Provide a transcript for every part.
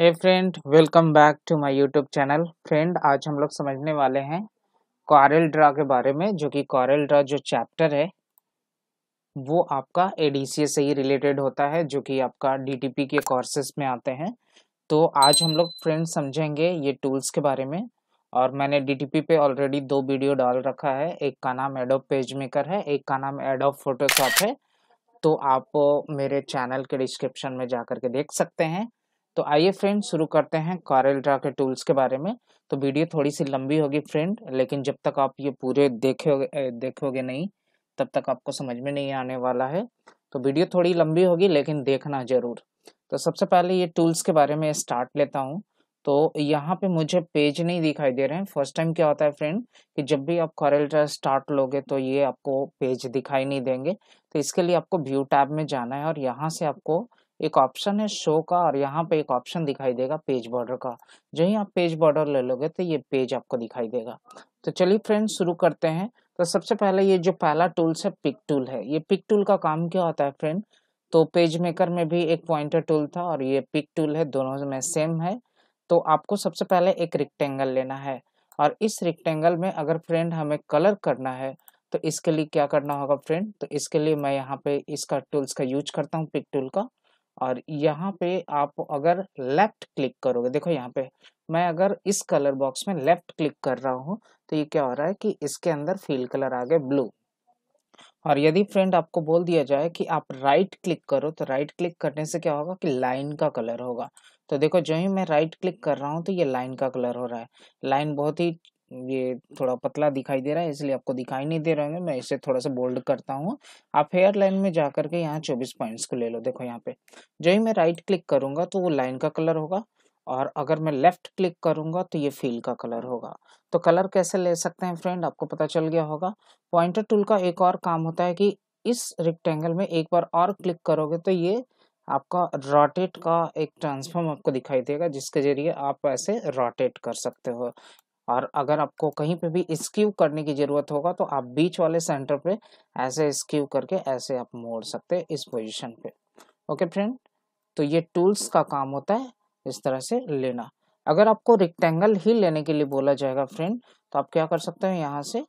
Hey friend welcome back to my YouTube channel friend आज हम लोग समझने वाले हैं कॉरल ड्रा के बारे में जो कि कॉरल ड्रा जो चैप्टर है वो आपका एडीसीए से ही रिलेटेड होता है जो कि आपका डीटीपी के कोर्सेज में आते हैं तो आज हम लोग फ्रेंड समझेंगे ये टूल्स के बारे में और मैंने डीटीपी पे ऑलरेडी दो वीडियो डाल रखा है एक का नाम एडोप पेज मेकर है एक का नाम एडोप फोटोशॉप है तो आप मेरे चैनल के डिस्क्रिप्शन में जा के देख सकते हैं तो आइए फ्रेंड शुरू करते हैं कारल ड्रा के टूल्स के बारे में तो वीडियो थोड़ी सी लंबी होगी फ्रेंड लेकिन जब तक आप ये पूरे देखे देखोगे नहीं तब तक आपको समझ में नहीं आने वाला है तो वीडियो थोड़ी लंबी होगी लेकिन देखना ज़रूर तो सबसे पहले ये टूल्स के बारे में स्टार्ट लेता हूँ तो यहाँ पे मुझे पेज नहीं दिखाई दे रहे हैं फर्स्ट टाइम क्या होता है फ्रेंड कि जब भी आप कॉरल ड्रा स्टार्ट लोगे तो ये आपको पेज दिखाई नहीं देंगे तो इसके लिए आपको व्यू टैब में जाना है और यहाँ से आपको एक ऑप्शन है शो का और यहाँ पे एक ऑप्शन दिखाई देगा पेज बॉर्डर का जो ही आप पेज बॉर्डर ले लोगे तो ये पेज आपको दिखाई देगा तो चलिए फ्रेंड्स शुरू करते हैं तो सबसे पहले ये जो पहला टूल्स है पिक टूल है ये पिक टूल का काम क्या होता है फ्रेंड तो पेज मेकर में भी एक पॉइंटर टूल था और ये पिक टूल है दोनों में सेम है तो आपको सबसे पहले एक रिक्टेंगल लेना है और इस रिक्टेंगल में अगर फ्रेंड हमें कलर करना है तो इसके लिए क्या करना होगा फ्रेंड तो इसके लिए मैं यहाँ पे इसका टूल्स का यूज करता हूँ पिक टूल का और यहाँ पे आप अगर लेफ्ट क्लिक करोगे देखो यहाँ पे मैं अगर इस कलर बॉक्स में लेफ्ट क्लिक कर रहा हूँ तो ये क्या हो रहा है कि इसके अंदर फील कलर आ गए ब्लू और यदि फ्रेंड आपको बोल दिया जाए कि आप राइट क्लिक करो तो राइट क्लिक करने से क्या होगा कि लाइन का कलर होगा तो देखो जो ही मैं राइट क्लिक कर रहा हूँ तो ये लाइन का कलर हो रहा है लाइन बहुत ही ये थोड़ा पतला दिखाई दे रहा है इसलिए आपको दिखाई नहीं दे रहा है मैं इसे थोड़ा सा बोल्ड करता हूँ आप हेयर लाइन में जा करके यहाँ चौबीस पॉइंट्स को ले लो देखो यहाँ पे जो ही मैं राइट क्लिक करूंगा तो वो लाइन का कलर होगा और अगर मैं लेफ्ट क्लिक करूंगा तो ये फील का कलर होगा तो कलर कैसे ले सकते हैं फ्रेंड आपको पता चल गया होगा पॉइंटर टूल का एक और काम होता है कि इस रेक्टेंगल में एक बार और क्लिक करोगे तो ये आपका रोटेट का एक ट्रांसफॉर्म आपको दिखाई देगा जिसके जरिए आप ऐसे रोटेट कर सकते हो और अगर आपको कहीं पे भी स्क्यू करने की ज़रूरत होगा तो आप बीच वाले सेंटर पे ऐसे स्क्यू करके ऐसे आप मोड़ सकते हैं इस पोजीशन पे ओके फ्रेंड तो ये टूल्स का काम होता है इस तरह से लेना अगर आपको रिक्टेंगल ही लेने के लिए बोला जाएगा फ्रेंड तो आप क्या कर सकते हैं यहाँ से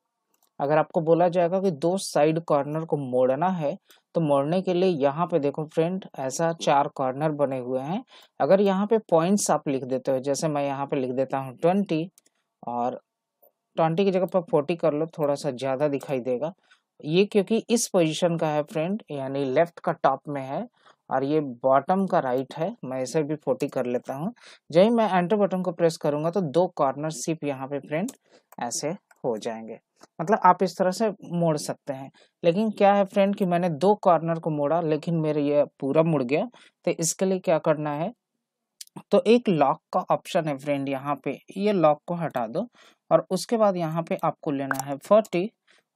अगर आपको बोला जाएगा कि दो साइड कॉर्नर को मोड़ना है तो मोड़ने के लिए यहाँ पे देखो फ्रेंड ऐसा चार कॉर्नर बने हुए हैं अगर यहाँ पे पॉइंट्स आप लिख देते हो जैसे मैं यहाँ पे लिख देता हूँ ट्वेंटी और ट्वेंटी की जगह पर फोर्टी कर लो थोड़ा सा ज़्यादा दिखाई देगा ये क्योंकि इस पोजीशन का है फ्रेंड यानी लेफ्ट का टॉप में है और ये बॉटम का राइट है मैं इसे भी फोर्टी कर लेता हूँ जब मैं एंटर बटन को प्रेस करूंगा तो दो कॉर्नर सिप यहाँ पे फ्रेंड ऐसे हो जाएंगे मतलब आप इस तरह से मोड़ सकते हैं लेकिन क्या है फ्रेंड कि मैंने दो कॉर्नर को मोड़ा लेकिन मेरे ये पूरा मुड़ गया तो इसके लिए क्या करना है तो एक लॉक का ऑप्शन है फ्रेंड यहाँ पे ये लॉक को हटा दो और उसके बाद यहाँ पे आपको लेना है फोर्टी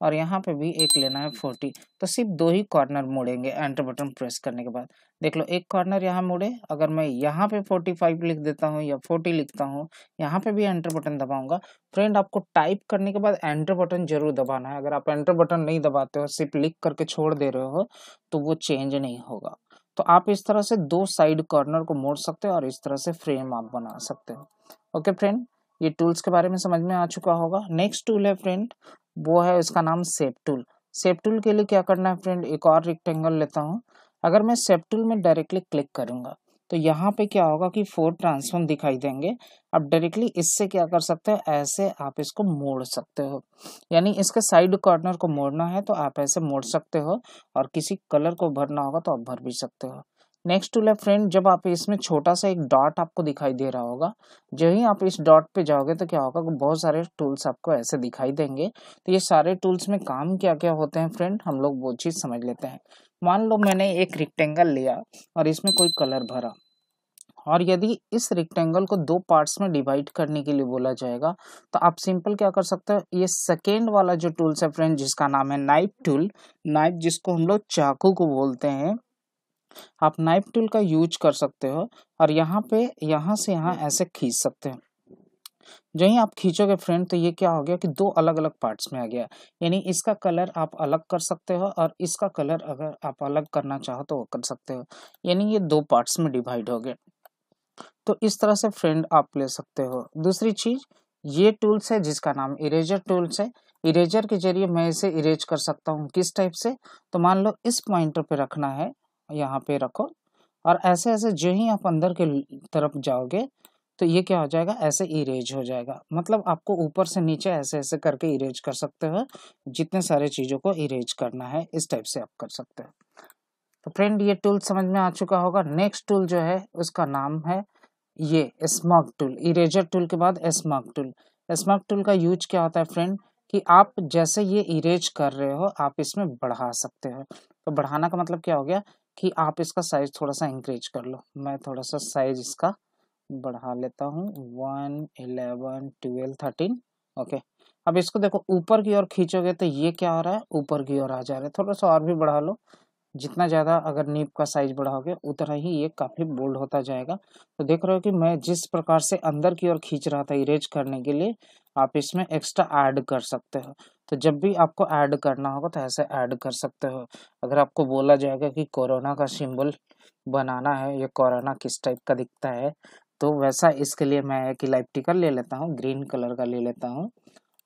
और यहाँ पे भी एक लेना है फोर्टी तो सिर्फ दो ही कॉर्नर मोड़ेंगे एंटर बटन प्रेस करने के बाद देख लो एक कॉर्नर यहाँ मुड़े अगर मैं यहाँ पे फोर्टी फाइव लिख देता हूँ या फोर्टी लिखता हूँ यहाँ पे भी एंटर बटन दबाऊंगा फ्रेंड आपको टाइप करने के बाद एंटर बटन जरूर दबाना है अगर आप एंटर बटन नहीं दबाते हो सिर्फ लिख करके छोड़ दे रहे हो तो वो चेंज नहीं होगा तो आप इस तरह से दो साइड कॉर्नर को मोड़ सकते हो और इस तरह से फ्रेम आप बना सकते हो ओके फ्रेंड ये टूल्स के बारे में समझ में आ चुका होगा नेक्स्ट टूल है फ्रेंड वो है इसका नाम सेप टूल सेप टूल के लिए क्या करना है फ्रेंड एक और रेक्टेंगल लेता हूँ अगर मैं सेप टूल में डायरेक्टली क्लिक करूंगा तो यहाँ पे क्या होगा कि फोर ट्रांसफॉर्म दिखाई देंगे आप डायरेक्टली इससे क्या कर सकते हो ऐसे आप इसको मोड़ सकते हो यानी इसके साइड कॉर्नर को मोड़ना है तो आप ऐसे मोड़ सकते हो और किसी कलर को भरना होगा तो आप भर भी सकते हो नेक्स्ट टू लेफ्ट फ्रेंड जब आप इसमें छोटा सा एक डॉट आपको दिखाई दे रहा होगा जब ही आप इस डॉट पे जाओगे तो क्या होगा बहुत सारे टूल्स आपको ऐसे दिखाई देंगे तो ये सारे टूल्स में काम क्या क्या होते हैं फ्रेंड हम लोग वो चीज़ समझ लेते हैं मान लो मैंने एक रिक्टेंगल लिया और इसमें कोई कलर भरा और यदि इस रिक्टेंगल को दो पार्ट्स में डिवाइड करने के लिए बोला जाएगा तो आप सिंपल क्या कर सकते हो ये सेकेंड वाला जो टूल्स है फ्रेंड जिसका नाम है नाइफ टूल नाइफ जिसको हम लोग चाकू को बोलते हैं आप नाइफ टूल का यूज कर सकते हो और यहाँ पे यहाँ से यहाँ ऐसे खींच सकते हो जो ही आप खींचोगे फ्रेंड तो ये क्या हो गया कि दो अलग अलग पार्ट्स में आ गया यानी इसका कलर आप अलग कर सकते हो और इसका कलर अगर आप अलग करना चाहो तो वो कर सकते हो यानी ये दो पार्ट्स में डिवाइड हो गए तो इस तरह से फ्रेंड आप ले सकते हो दूसरी चीज़ ये टूल्स है जिसका नाम इरेजर टूल्स है इरेजर के जरिए मैं इसे इरेज कर सकता हूँ किस टाइप से तो मान लो इस पॉइंटर पे रखना है यहाँ पे रखो और ऐसे ऐसे जो ही आप अंदर के तरफ जाओगे तो ये क्या हो जाएगा ऐसे इरेज हो जाएगा मतलब आपको ऊपर से नीचे ऐसे ऐसे करके इरेज कर सकते हो जितने सारे चीज़ों को इरेज करना है इस टाइप से आप कर सकते हो तो फ्रेंड ये टूल समझ में आ चुका होगा नेक्स्ट टूल जो है उसका नाम है ये स्मार्क टूल इरेजर टूल के बाद स्मार्क टूल स्मार्क टूल का यूज क्या होता है फ्रेंड कि आप जैसे ये इरेज कर रहे हो आप इसमें बढ़ा सकते हो तो बढ़ाना का मतलब क्या हो गया कि आप इसका साइज थोड़ा सा इंक्रीज कर लो मैं थोड़ा सा साइज इसका बढ़ा लेता हूँ one eleven twelve thirteen okay अब इसको देखो ऊपर की ओर खींचोगे तो ये क्या हो रहा है ऊपर की ओर आ जा रहा है थोड़ा सा और भी बढ़ा लो जितना ज़्यादा अगर नीप का साइज बढ़ाओगे उतना ही ये काफ़ी बोल्ड होता जाएगा तो देख रहे हो कि मैं जिस प्रकार से अंदर की ओर खींच रहा था इरेज करने के लिए आप इसमें एक्स्ट्रा ऐड कर सकते हो तो जब भी आपको ऐड करना होगा तो ऐसे ऐड कर सकते हो अगर आपको बोला जाएगा कि कोरोना का सिंबल बनाना है ये कोरोना किस टाइप का दिखता है तो वैसा इसके लिए मैं एक इलेप्टिकल ले लेता हूँ ग्रीन कलर का ले लेता हूँ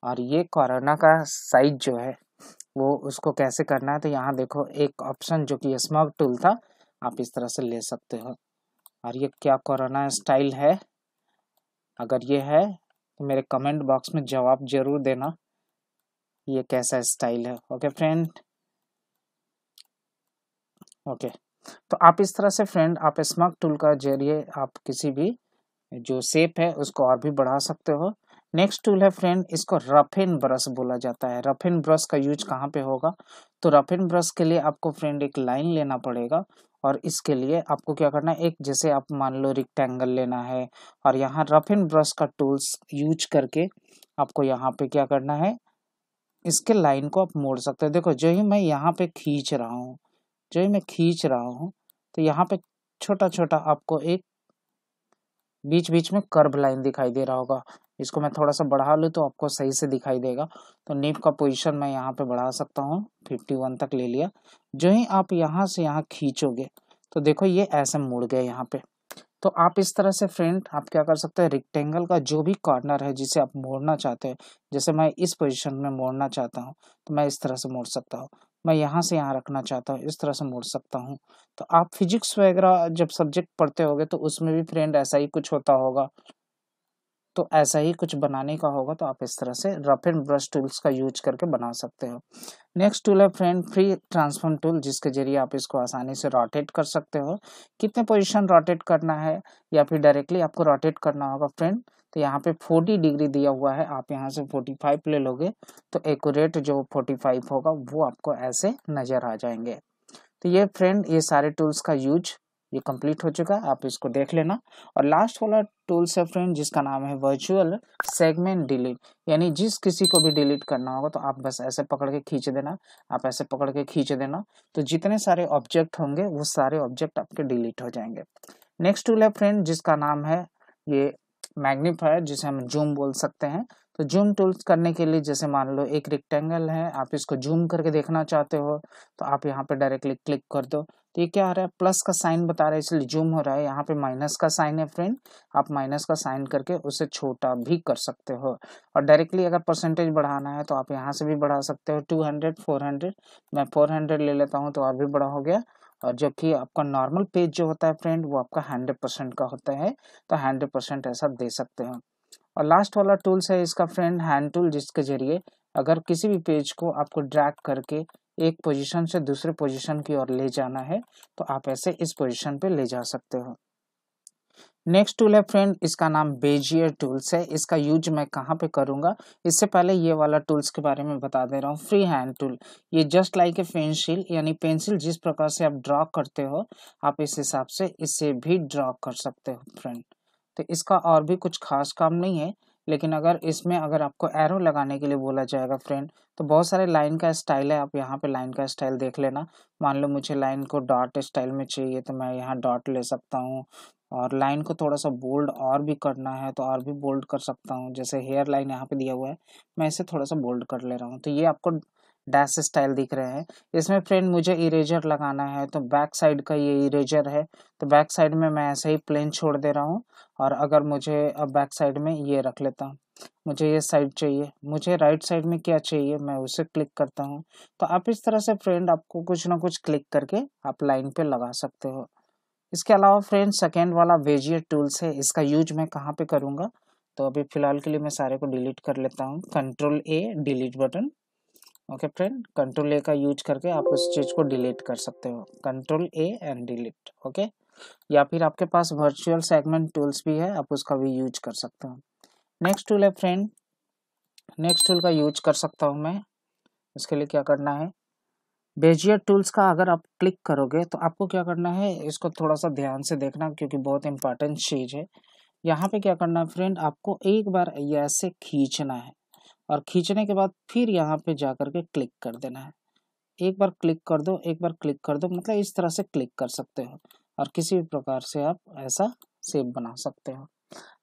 और ये कोरोना का साइज जो है वो उसको कैसे करना है तो यहाँ देखो एक ऑप्शन जो कि स्मॉग टूल था आप इस तरह से ले सकते हो और ये क्या कोरोना स्टाइल है अगर ये है तो मेरे कमेंट बॉक्स में जवाब जरूर देना ये कैसा स्टाइल है ओके फ्रेंड ओके तो आप इस तरह से फ्रेंड आप स्मॉक टूल का जरिए आप किसी भी जो सेप है उसको और भी बढ़ा सकते हो नेक्स्ट टूल है फ्रेंड इसको रफ इन ब्रश बोला जाता है रफ इन ब्रश का यूज कहाँ पे होगा तो रफ इन ब्रश के लिए आपको फ्रेंड एक लाइन लेना पड़ेगा और इसके लिए आपको क्या करना है एक जैसे आप मान लो रिक्टेंगल लेना है और यहाँ रफ इन ब्रश का टूल्स यूज करके आपको यहाँ पे क्या करना है इसके लाइन को आप मोड़ सकते हो देखो जो ही मैं यहाँ पे खींच रहा हूँ जो मैं खींच रहा हूँ तो यहाँ पे छोटा छोटा आपको एक बीच बीच में कर्व लाइन दिखाई दे रहा होगा इसको मैं थोड़ा सा बढ़ा लूँ तो आपको सही से दिखाई देगा तो नीप का पोजीशन मैं यहाँ पे बढ़ा सकता हूँ फिफ्टी वन तक ले लिया जो ही आप यहाँ से यहाँ खींचोगे तो देखो ये ऐसे मुड़ गए यहाँ पे तो आप इस तरह से फ्रेंड आप क्या कर सकते हैं रेक्टेंगल का जो भी कॉर्नर है जिसे आप मोड़ना चाहते हैं जैसे मैं इस पोजीशन में मोड़ना चाहता हूँ तो मैं इस तरह से मोड़ सकता हूँ मैं यहाँ से यहाँ रखना चाहता हूँ इस तरह से मोड़ सकता हूँ तो आप फिजिक्स वगैरह जब सब्जेक्ट पढ़ते होगे तो उसमें भी फ्रेंड ऐसा ही कुछ होता होगा तो ऐसा ही कुछ बनाने का होगा तो आप इस तरह से रफ एंड ब्रश टूल्स का यूज करके बना सकते हो नेक्स्ट टूल है फ्रेंड फ्री ट्रांसफॉर्म टूल जिसके जरिए आप इसको आसानी से रोटेट कर सकते हो कितने पोजिशन रोटेट करना है या फिर डायरेक्टली आपको रोटेट करना होगा फ्रेंड तो यहाँ पे 40 डिग्री दिया हुआ है आप यहाँ से 45 ले लोगे तो एकट जो 45 होगा वो आपको ऐसे नज़र आ जाएंगे तो ये फ्रेंड ये सारे टूल्स का यूज ये कंप्लीट हो चुका है आप इसको देख लेना और लास्ट वाला टूल्स है फ्रेंड जिसका नाम है वर्चुअल सेगमेंट डिलीट यानी जिस किसी को भी डिलीट करना होगा तो आप बस ऐसे पकड़ के खींच देना आप ऐसे पकड़ के खींच देना तो जितने सारे ऑब्जेक्ट होंगे वो सारे ऑब्जेक्ट आपके डिलीट हो जाएंगे नेक्स्ट टूल है फ्रेंड जिसका नाम है ये मैग्नीफायर जिसे हम जूम बोल सकते हैं तो जूम टूल्स करने के लिए जैसे मान लो एक रेक्टेंगल है आप इसको जूम करके देखना चाहते हो तो आप यहाँ पे डायरेक्टली क्लिक कर दो तो ये क्या आ रहा है प्लस का साइन बता रहा है इसलिए जूम हो रहा है यहाँ पे माइनस का साइन है फ्रेंड आप माइनस का साइन करके उसे छोटा भी कर सकते हो और डायरेक्टली अगर परसेंटेज बढ़ाना है तो आप यहाँ से भी बढ़ा सकते हो टू हंड्रेड फोर हंड्रेड मैं फोर हंड्रेड ले लेता हूँ तो और भी बड़ा हो गया और जबकि आपका नॉर्मल पेज जो होता है फ्रेंड वो आपका हंड्रेड परसेंट का होता है तो हंड्रेड परसेंट ऐसा दे सकते हैं और लास्ट वाला टूल्स है इसका फ्रेंड हैंड टूल जिसके जरिए अगर किसी भी पेज को आपको ड्रैग करके एक पोजीशन से दूसरे पोजीशन की ओर ले जाना है तो आप ऐसे इस पोजीशन पे ले जा सकते हो नेक्स्ट टूल है फ्रेंड इसका नाम बेजियर टूल्स है इसका यूज मैं कहाँ पे करूँगा इससे पहले ये वाला टूल्स के बारे में बता दे रहा हूँ फ्री हैंड टूल ये जस्ट लाइक ए पेंसिल यानी पेंसिल जिस प्रकार से आप ड्रॉ करते हो आप इस हिसाब से इसे भी ड्रॉ कर सकते हो फ्रेंड तो इसका और भी कुछ खास काम नहीं है लेकिन अगर इसमें अगर आपको एरो लगाने के लिए बोला जाएगा फ्रेंड तो बहुत सारे लाइन का स्टाइल है आप यहाँ पे लाइन का स्टाइल देख लेना मान लो मुझे लाइन को डॉट स्टाइल में चाहिए तो मैं यहाँ डॉट ले सकता हूँ और लाइन को थोड़ा सा बोल्ड और भी करना है तो और भी बोल्ड कर सकता हूँ जैसे हेयर लाइन यहाँ पे दिया हुआ है मैं इसे थोड़ा सा बोल्ड कर ले रहा हूँ तो ये आपको डैश स्टाइल दिख रहे हैं इसमें फ्रेंड मुझे इरेजर लगाना है तो बैक साइड का ये इरेजर है तो बैक साइड में मैं ऐसे ही प्लेन छोड़ दे रहा हूँ और अगर मुझे बैक साइड में ये रख लेता हूँ मुझे ये साइड चाहिए मुझे राइट साइड में क्या चाहिए मैं उसे क्लिक करता हूँ तो आप इस तरह से फ्रेंड आपको कुछ ना कुछ क्लिक करके आप लाइन पे लगा सकते हो इसके अलावा फ्रेंड सेकेंड वाला वेजियर टूल्स है इसका यूज मैं कहाँ पे करूँगा तो अभी फिलहाल के लिए मैं सारे को डिलीट कर लेता हूँ control A delete button okay friend control A का यूज करके आप उस चीज़ को डिलीट कर सकते हो control A and delete okay या फिर आपके पास वर्चुअल सेगमेंट टूल्स भी है आप उसका भी यूज कर सकते हो नेक्स्ट टूल है फ्रेंड नेक्स्ट टूल का यूज कर सकता हूँ मैं इसके लिए क्या करना है बेजियर टूल्स का अगर आप क्लिक करोगे तो आपको क्या करना है इसको थोड़ा सा ध्यान से देखना क्योंकि बहुत इंपॉर्टेंट चीज़ है यहाँ पे क्या करना है फ्रेंड आपको एक बार ऐसे खींचना है और खींचने के बाद फिर यहाँ पे जा करके क्लिक कर देना है एक बार क्लिक कर दो एक बार क्लिक कर दो मतलब इस तरह से क्लिक कर सकते हो और किसी भी प्रकार से आप ऐसा सेप बना सकते हो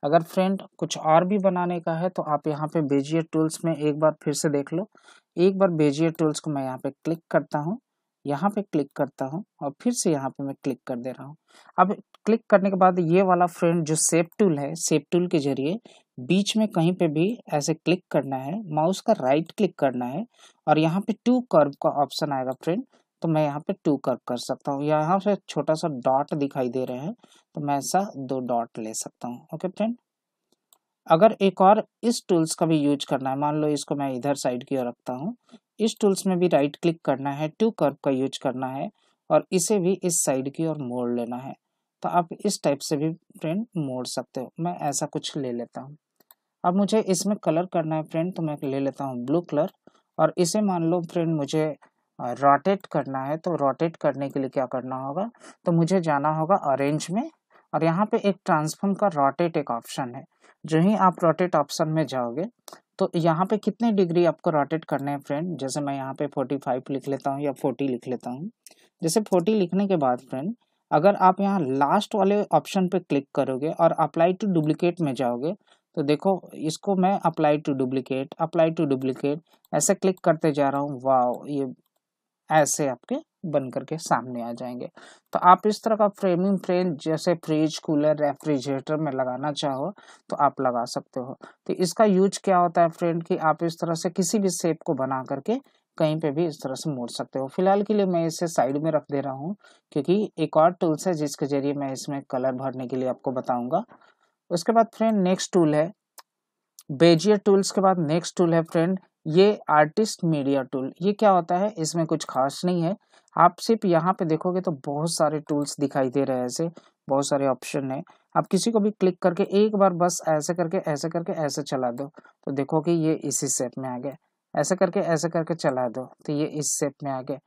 अगर फ्रेंड कुछ और भी बनाने का है तो आप यहाँ पे बेजियर टूल्स में एक बार फिर से देख लो एक बार बेजियर टूल्स को मैं यहाँ पे क्लिक करता हूँ यहाँ पे क्लिक करता हूँ और फिर से यहाँ पे मैं क्लिक कर दे रहा हूँ अब क्लिक करने के बाद ये वाला फ्रेंड जो सेप टूल है सेप टूल के जरिए बीच में कहीं पे भी ऐसे क्लिक करना है माउस का राइट क्लिक करना है और यहाँ पे टू कर्व का ऑप्शन आएगा फ्रेंड तो मैं यहाँ पे टू कर्व कर सकता हूँ यहाँ से छोटा सा डॉट दिखाई दे रहे है तो मैं ऐसा दो डॉट ले सकता हूँ ओके फ्रेंड अगर एक और इस टूल्स का भी यूज करना है मान लो इसको मैं इधर साइड की ओर रखता हूँ इस टूल्स में भी राइट क्लिक करना है टू कर्व का यूज करना है और इसे भी इस साइड की ओर मोड़ लेना है तो आप इस टाइप से भी प्रिंट मोड़ सकते हो मैं ऐसा कुछ ले लेता हूँ अब मुझे इसमें कलर करना है प्रिंट तो मैं ले लेता हूँ ब्लू कलर और इसे मान लो फ्रेंड मुझे रोटेट करना है तो रोटेट करने के लिए क्या करना होगा तो मुझे जाना होगा ऑरेंज में और यहाँ पे एक ट्रांसफॉर्म का रोटेट एक ऑप्शन है जो ही आप रोटेट ऑप्शन में जाओगे तो यहाँ पे कितने डिग्री आपको रोटेट करने हैं फ्रेंड जैसे मैं यहाँ पे फोर्टी फाइव लिख लेता हूँ या फोर्टी लिख लेता हूँ जैसे फोर्टी लिखने के बाद फ्रेंड अगर आप यहाँ लास्ट वाले ऑप्शन पे क्लिक करोगे और अप्लाई टू डुप्लीकेट में जाओगे तो देखो इसको मैं apply to duplicate apply to duplicate ऐसे क्लिक करते जा रहा हूँ वाह ये ऐसे आपके बन करके सामने आ जाएंगे तो आप इस तरह का फ्रेमिंग फ्रेम जैसे फ्रिज कूलर रेफ्रिजरेटर में लगाना चाहो तो आप लगा सकते हो तो इसका यूज क्या होता है फ्रेंड कि आप इस तरह से किसी भी शेप को बना करके कहीं पे भी इस तरह से मोड़ सकते हो फिलहाल के लिए मैं इसे साइड में रख दे रहा हूँ क्योंकि एक और टूल्स है जिसके जरिए मैं इसमें कलर भरने के लिए आपको बताऊंगा उसके बाद फ्रेंड नेक्स्ट टूल है बेजियर टूल्स के बाद नेक्स्ट टूल है फ्रेंड ये आर्टिस्ट मीडिया टूल ये क्या होता है इसमें कुछ खास नहीं है आप सिर्फ यहाँ पे देखोगे तो बहुत सारे टूल्स दिखाई दे रहे हैं ऐसे बहुत सारे ऑप्शन है आप किसी को भी क्लिक करके एक बार बस ऐसे करके ऐसे करके ऐसे चला दो तो देखो कि ये इसी सेप में आ गया ऐसे करके ऐसे करके चला दो तो ये इस सेप में आ गया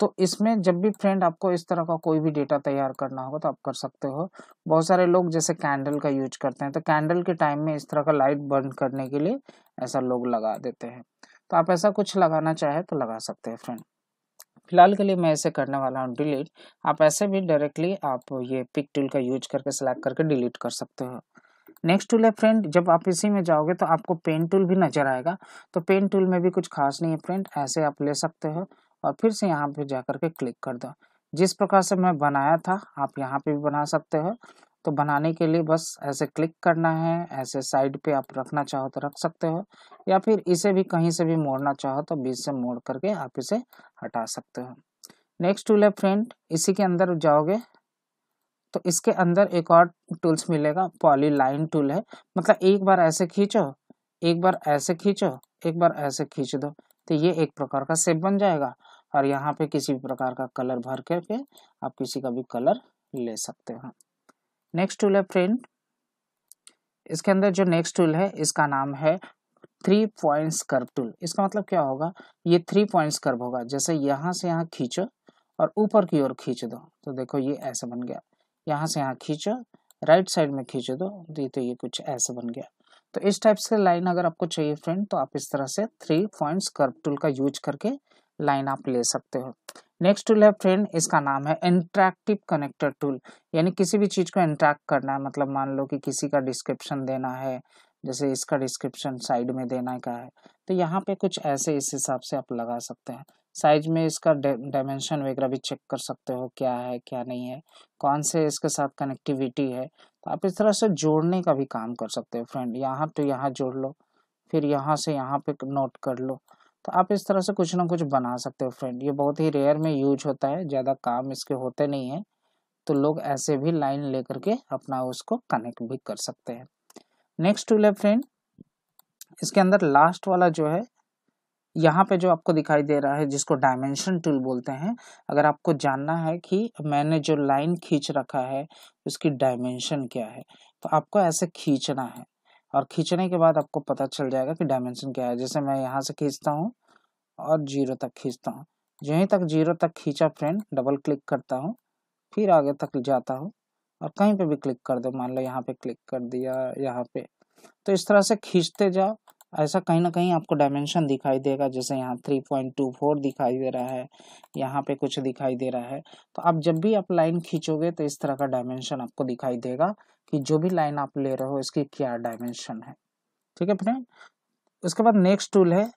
तो इसमें जब भी फ्रेंड आपको इस तरह का कोई भी डेटा तैयार करना होगा तो आप कर सकते हो बहुत सारे लोग जैसे कैंडल का यूज करते हैं तो कैंडल के टाइम में इस तरह का लाइट बंद करने के लिए ऐसा लोग लगा देते हैं तो आप ऐसा कुछ लगाना चाहे तो लगा सकते हैं फ्रेंड फिलहाल के लिए मैं ऐसे करने वाला हूँ डिलीट आप ऐसे भी डायरेक्टली आप ये पिक टूल का यूज करके सिलेक्ट करके डिलीट कर सकते हो नेक्स्ट टूल है फ्रेंड जब आप इसी में जाओगे तो आपको पेन टूल भी नजर आएगा तो पेन टूल में भी कुछ खास नहीं है फ्रेंड ऐसे आप ले सकते हो और फिर से यहाँ पे जा करके क्लिक कर दो जिस प्रकार से मैं बनाया था आप यहाँ पे भी बना सकते हो तो बनाने के लिए बस ऐसे क्लिक करना है ऐसे साइड पे आप रखना चाहो तो रख सकते हो या फिर इसे भी कहीं से भी मोड़ना चाहो तो बीच से मोड़ करके आप इसे हटा सकते हो नेक्स्ट टूल है फ्रेंड इसी के अंदर जाओगे तो इसके अंदर एक और टूल्स मिलेगा पॉली लाइन टूल है मतलब एक बार ऐसे खींचो एक बार ऐसे खींचो एक बार ऐसे खींच दो तो ये एक प्रकार का सेप बन जाएगा और यहाँ पे किसी भी प्रकार का कलर भर करके आप किसी का भी कलर ले सकते हो नेक्स्ट टूल है फ्रेंड इसके अंदर जो नेक्स्ट टूल है इसका नाम है थ्री पॉइंट्स कर्व टूल इसका मतलब क्या होगा ये थ्री पॉइंट्स कर्व होगा जैसे यहाँ से यहाँ खींचो और ऊपर की ओर खींच दो तो देखो ये ऐसे बन गया यहाँ से यहाँ खींचो राइट साइड में खींच दो तो ये तो ये कुछ ऐसे बन गया तो इस टाइप से लाइन अगर आपको चाहिए फ्रेंड तो आप इस तरह से थ्री पॉइंट्स कर्व टूल का यूज करके लाइन आप ले सकते हो नेक्स्ट टूल है फ्रेंड इसका नाम है इंट्रैक्टिव कनेक्टर टूल यानी किसी भी चीज़ को इंट्रैक्ट करना है मतलब मान लो कि किसी का डिस्क्रिप्शन देना है जैसे इसका डिस्क्रिप्शन साइड में देना क्या है तो यहाँ पे कुछ ऐसे इस हिसाब से आप लगा सकते हैं साइज में इसका डायमेंशन वगैरह भी चेक कर सकते हो क्या है क्या नहीं है कौन से इसके साथ कनेक्टिविटी है तो आप इस तरह से जोड़ने का भी काम कर सकते हो फ्रेंड यहाँ तो यहाँ जोड़ लो फिर यहाँ से यहाँ पे नोट कर लो तो आप इस तरह से कुछ ना कुछ बना सकते हो फ्रेंड ये बहुत ही रेयर में यूज होता है ज़्यादा काम इसके होते नहीं है तो लोग ऐसे भी लाइन ले करके अपना उसको कनेक्ट भी कर सकते हैं नेक्स्ट टूल है फ्रेंड इसके अंदर लास्ट वाला जो है यहाँ पे जो आपको दिखाई दे रहा है जिसको डायमेंशन टूल बोलते हैं अगर आपको जानना है कि मैंने जो लाइन खींच रखा है उसकी डायमेंशन क्या है तो आपको ऐसे खींचना है और खींचने के बाद आपको पता चल जाएगा कि डायमेंशन क्या है जैसे मैं यहाँ से खींचता हूँ और जीरो तक खींचता हूँ यहीं तक जीरो तक खींचा फ्रेंड डबल क्लिक करता हूँ फिर आगे तक जाता हूँ और कहीं पे भी क्लिक कर दो मान लो यहाँ पे क्लिक कर दिया यहाँ पे तो इस तरह से खींचते जाओ ऐसा कहीं ना कहीं आपको डायमेंशन दिखाई देगा जैसे यहाँ थ्री पॉइंट टू फोर दिखाई दे रहा है यहाँ पे कुछ दिखाई दे रहा है तो आप जब भी आप लाइन खींचोगे तो इस तरह का डायमेंशन आपको दिखाई देगा कि जो भी लाइन आप ले रहे हो इसकी क्या डायमेंशन है ठीक है फ्रेंड उसके बाद नेक्स्ट टूल है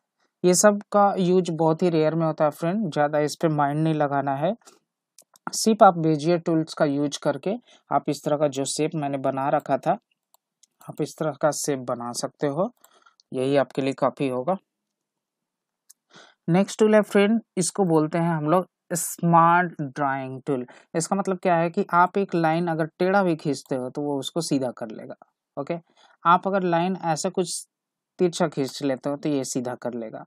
ये सब का यूज बहुत ही रेयर में होता है फ्रेंड ज़्यादा इस पर माइंड नहीं लगाना है सिर्फ आप बेजियर टूल्स का यूज करके आप इस तरह का जो शेप मैंने बना रखा था आप इस तरह का शेप बना सकते हो यही आपके लिए काफ़ी होगा नेक्स्ट टूल है फ्रेंड इसको बोलते हैं हम लोग स्मार्ट ड्राइंग टूल इसका मतलब क्या है कि आप एक लाइन अगर टेढ़ा भी खींचते हो तो वो उसको सीधा कर लेगा ओके आप अगर लाइन ऐसा कुछ तिरछा खींच लेते हो तो ये सीधा कर लेगा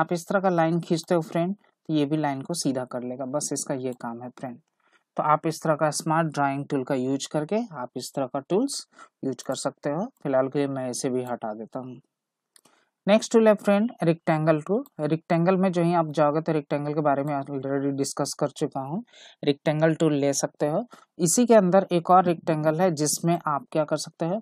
आप इस तरह का लाइन खींचते हो फ्रेंड तो ये भी लाइन को सीधा कर लेगा बस इसका ये काम है फ्रेंड तो आप इस तरह का स्मार्ट ड्राइंग टूल का यूज करके आप इस तरह का टूल्स यूज कर सकते हो फिलहाल के लिए मैं इसे भी हटा देता हूँ next to left friend rectangle to rectangle में जो ही आप जाओगे तो रेक्टेंगल के बारे में ऑलरेडी डिस्कस कर चुका हूँ रेक्टेंगल टूल ले सकते हो इसी के अंदर एक और रेक्टेंगल है जिसमें आप क्या कर सकते हो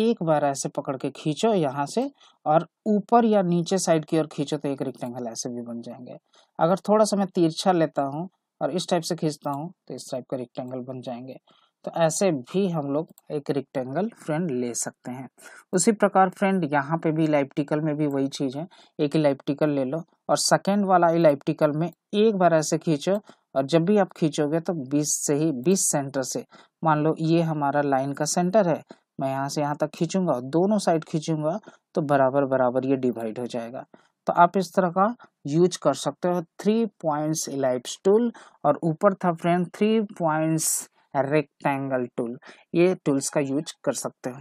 एक बार ऐसे पकड़ के खींचो यहाँ से और ऊपर या नीचे साइड की ओर खींचो तो एक रेक्टेंगल ऐसे भी बन जाएंगे अगर थोड़ा सा मैं तिरछा लेता हूँ और इस टाइप से खींचता हूँ तो इस टाइप का रेक्टेंगल बन जाएंगे तो ऐसे भी हम लोग एक रेक्टेंगल फ्रेंड ले सकते हैं उसी प्रकार फ्रेंड यहाँ पे भी इलाइप्टिकल में भी वही चीज़ है एक इलाइप्टिकल ले लो और सेकेंड वाला इलाइप्टिकल में एक बार ऐसे खींचो और जब भी आप खींचोगे तो बीस से ही बीस सेंटर से मान लो ये हमारा लाइन का सेंटर है मैं यहाँ से यहाँ तक खींचूंगा और दोनों साइड खींचूंगा तो बराबर बराबर ये डिवाइड हो जाएगा तो आप इस तरह का यूज कर सकते हो थ्री पॉइंट्स इलाइप्स टूल और ऊपर था friend three points rectangle tool ये टूल्स का यूज कर सकते हो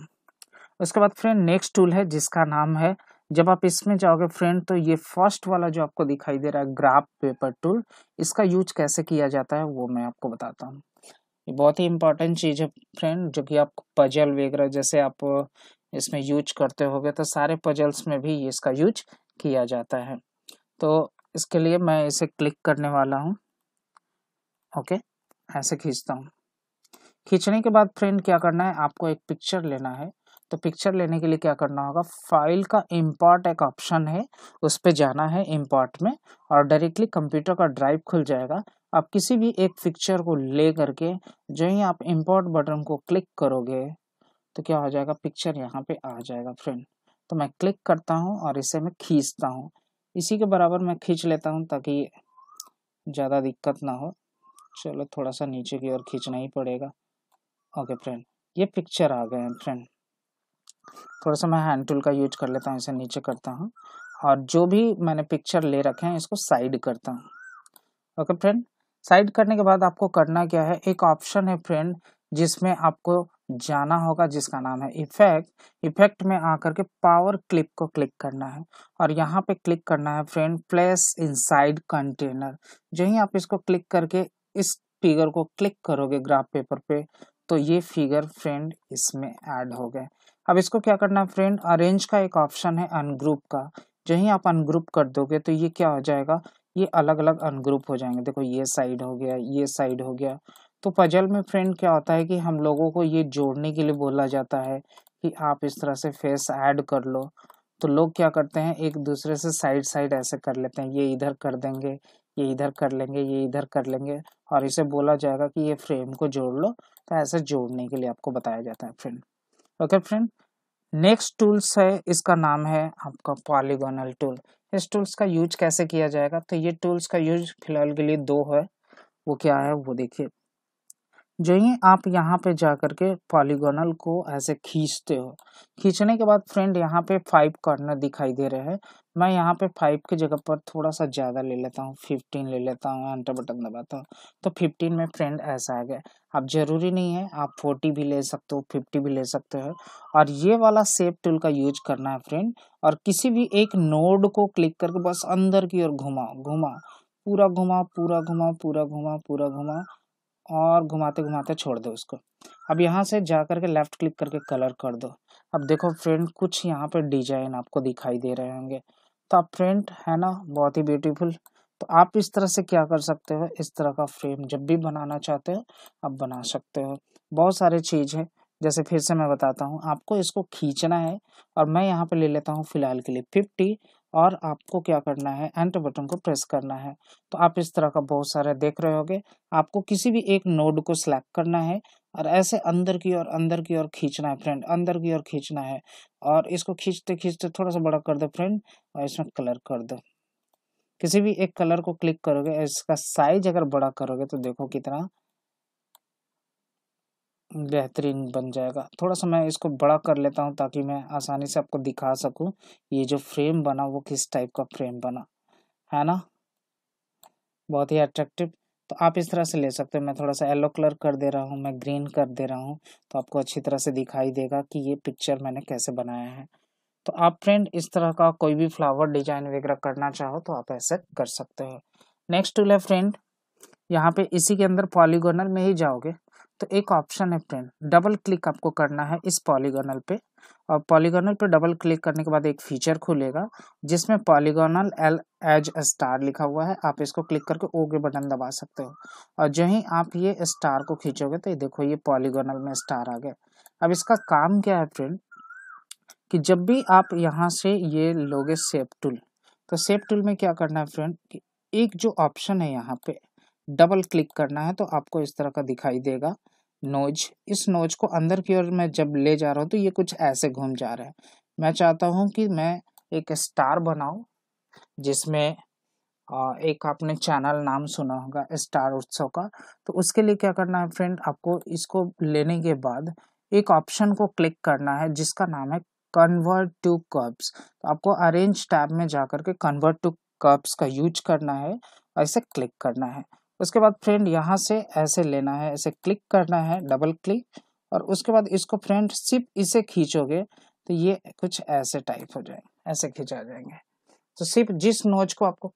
उसके बाद फ्रेंड नेक्स्ट टूल है जिसका नाम है जब आप इसमें जाओगे फ्रेंड तो ये फर्स्ट वाला जो आपको दिखाई दे रहा है ग्राफ पेपर टूल इसका यूज कैसे किया जाता है वो मैं आपको बताता हूँ ये बहुत ही इंपॉर्टेंट चीज़ है फ्रेंड जो कि आप पजल वगैरह जैसे आप इसमें यूज करते हो तो सारे पजल्स में भी इसका यूज किया जाता है तो इसके लिए मैं इसे क्लिक करने वाला हूँ ओके ऐसे खींचता हूँ खींचने के बाद फ्रेंड क्या करना है आपको एक पिक्चर लेना है तो पिक्चर लेने के लिए क्या करना होगा फाइल का इम्पोर्ट एक ऑप्शन है उस पर जाना है इम्पोर्ट में और डायरेक्टली कंप्यूटर का ड्राइव खुल जाएगा आप किसी भी एक पिक्चर को ले करके जो ही आप इम्पोर्ट बटन को क्लिक करोगे तो क्या हो जाएगा पिक्चर यहाँ पे आ जाएगा फ्रेंड तो मैं क्लिक करता हूँ और इसे मैं खींचता हूँ इसी के बराबर मैं खींच लेता हूँ ताकि ज़्यादा दिक्कत ना हो चलो थोड़ा सा नीचे की ओर खींचना ही पड़ेगा ओके फ्रेंड ये पिक्चर आ गए हैं फ्रेंड थोड़ा सा मैं हैंड टूल का यूज कर लेता हूँ इसे नीचे करता हूँ और जो भी मैंने पिक्चर ले रखे हैं इसको साइड करता हूँ ओके फ्रेंड साइड करने के बाद आपको करना क्या है एक ऑप्शन है फ्रेंड जिसमें आपको जाना होगा जिसका नाम है इफेक्ट इफेक्ट में आकर के पावर क्लिप को क्लिक करना है और यहाँ पे क्लिक करना है फ्रेंड प्लेस इनसाइड कंटेनर जो ही आप इसको क्लिक करके इस फिगर को क्लिक करोगे ग्राफ पेपर पे तो ये फिगर फ्रेंड इसमें ऐड हो गए अब इसको क्या करना है फ्रेंड अरेंज का एक ऑप्शन है अनग्रुप का जो ही आप अनग्रुप कर दोगे तो ये क्या हो जाएगा ये अलग अलग अनग्रुप हो जाएंगे देखो ये साइड हो गया ये साइड हो गया तो पजल में फ्रेंड क्या होता है कि हम लोगों को ये जोड़ने के लिए बोला जाता है कि आप इस तरह से फेस ऐड कर लो तो लोग क्या करते हैं एक दूसरे से साइड साइड ऐसे कर लेते हैं ये इधर कर देंगे ये इधर कर लेंगे ये इधर कर लेंगे और इसे बोला जाएगा कि ये फ्रेम को जोड़ लो ऐसे जोड़ने के लिए आपको बताया जाता है friend okay friend next tools है इसका नाम है आपका पॉलीगोनल टूल इस टूल्स का यूज कैसे किया जाएगा तो ये टूल्स का यूज फिलहाल के लिए दो है वो क्या है वो देखिए जो ही आप यहाँ पे जा के पॉलीगोनल को ऐसे खींचते हो खींचने के बाद फ्रेंड यहाँ पे फाइव कॉर्नर दिखाई दे रहे हैं मैं यहाँ पे फाइव की जगह पर थोड़ा सा ज़्यादा ले लेता हूँ फिफ्टीन ले लेता हूँ एंटर बटन दबाता हूँ तो फिफ्टीन में फ्रेंड ऐसा आ गया अब ज़रूरी नहीं है आप फोर्टी भी ले सकते हो फिफ्टी भी ले सकते हो और ये वाला सेप टूल का यूज करना है फ्रेंड और किसी भी एक नोड को क्लिक करके बस अंदर की ओर घुमाओ घुमा पूरा घुमा पूरा घुमाओ पूरा घुमा पूरा घुमा और घुमाते घुमाते छोड़ दो उसको अब यहाँ से जा करके लेफ्ट क्लिक करके कलर कर दो अब देखो फ्रेंड कुछ यहाँ पे डिजाइन आपको दिखाई दे रहे होंगे तो आप है ना बहुत ही ब्यूटीफुल तो आप इस तरह से क्या कर सकते हो इस तरह का फ्रेम जब भी बनाना चाहते हो आप बना सकते हो बहुत सारे चीज़ है जैसे फिर से मैं बताता हूँ आपको इसको खींचना है और मैं यहाँ पे ले लेता हूँ फिलहाल के लिए फिफ्टी और आपको क्या करना है एंटर बटन को प्रेस करना है तो आप इस तरह का बहुत सारे देख रहे होगे आपको किसी भी एक नोड को सिलेक्ट करना है और ऐसे अंदर की ओर अंदर की ओर खींचना है फ्रेंड अंदर की ओर खींचना है और इसको खींचते खींचते थोड़ा सा बड़ा कर दो फ्रेंड और इसमें कलर कर दो किसी भी एक कलर को क्लिक करोगे इसका साइज अगर बड़ा करोगे तो देखो कितना बेहतरीन बन जाएगा थोड़ा सा मैं इसको बड़ा कर लेता हूँ ताकि मैं आसानी से आपको दिखा सकूँ ये जो फ्रेम बना वो किस टाइप का फ्रेम बना है ना बहुत ही अट्रैक्टिव तो आप इस तरह से ले सकते हो मैं थोड़ा सा येलो कलर कर दे रहा हूँ मैं ग्रीन कर दे रहा हूँ तो आपको अच्छी तरह से दिखाई देगा कि ये पिक्चर मैंने कैसे बनाया है तो आप फ्रेंड इस तरह का कोई भी फ्लावर डिजाइन वगैरह करना चाहो तो आप ऐसे कर सकते हो नेक्स्ट टूल है फ्रेंड यहाँ पे इसी के अंदर पॉलीगोनल में ही जाओगे तो एक ऑप्शन है फ्रेंड डबल क्लिक आपको करना है इस पॉलीगोनल पे और पॉलीगोनल पर डबल क्लिक करने के बाद एक फीचर खुलेगा जिसमें पॉलीगोनल एल एज स्टार लिखा हुआ है आप इसको क्लिक करके ओके बटन दबा सकते हो और जो ही आप ये स्टार को खींचोगे तो ये देखो ये पॉलीगोनल में स्टार आ गया अब इसका काम क्या है फ्रेंड कि जब भी आप यहाँ से ये लोगे सेप टूल तो सेप टूल में क्या करना है फ्रेंड एक जो ऑप्शन है यहाँ पे डबल क्लिक करना है तो आपको इस तरह का दिखाई देगा नोज इस नोज को अंदर की ओर मैं जब ले जा रहा हूँ तो ये कुछ ऐसे घूम जा रहा है मैं चाहता हूँ कि मैं एक स्टार बनाऊँ जिसमें एक आपने चैनल नाम सुना होगा स्टार उत्सव का तो उसके लिए क्या करना है फ्रेंड आपको इसको लेने के बाद एक ऑप्शन को क्लिक करना है जिसका नाम है कन्वर्ट टू कर्ब्स तो आपको अरेंज टैब में जा करके कन्वर्ट टू कर्ब्स का यूज करना है और इसे क्लिक करना है उसके बाद फ्रेंड यहाँ से ऐसे लेना है ऐसे क्लिक करना है डबल क्लिक और उसके बाद इसको फ्रेंड सिर्फ इसे खींचोगे तो ये कुछ ऐसे टाइप हो जाएंगे ऐसे खींचा जाएंगे तो सिर्फ जिस नोज को आपको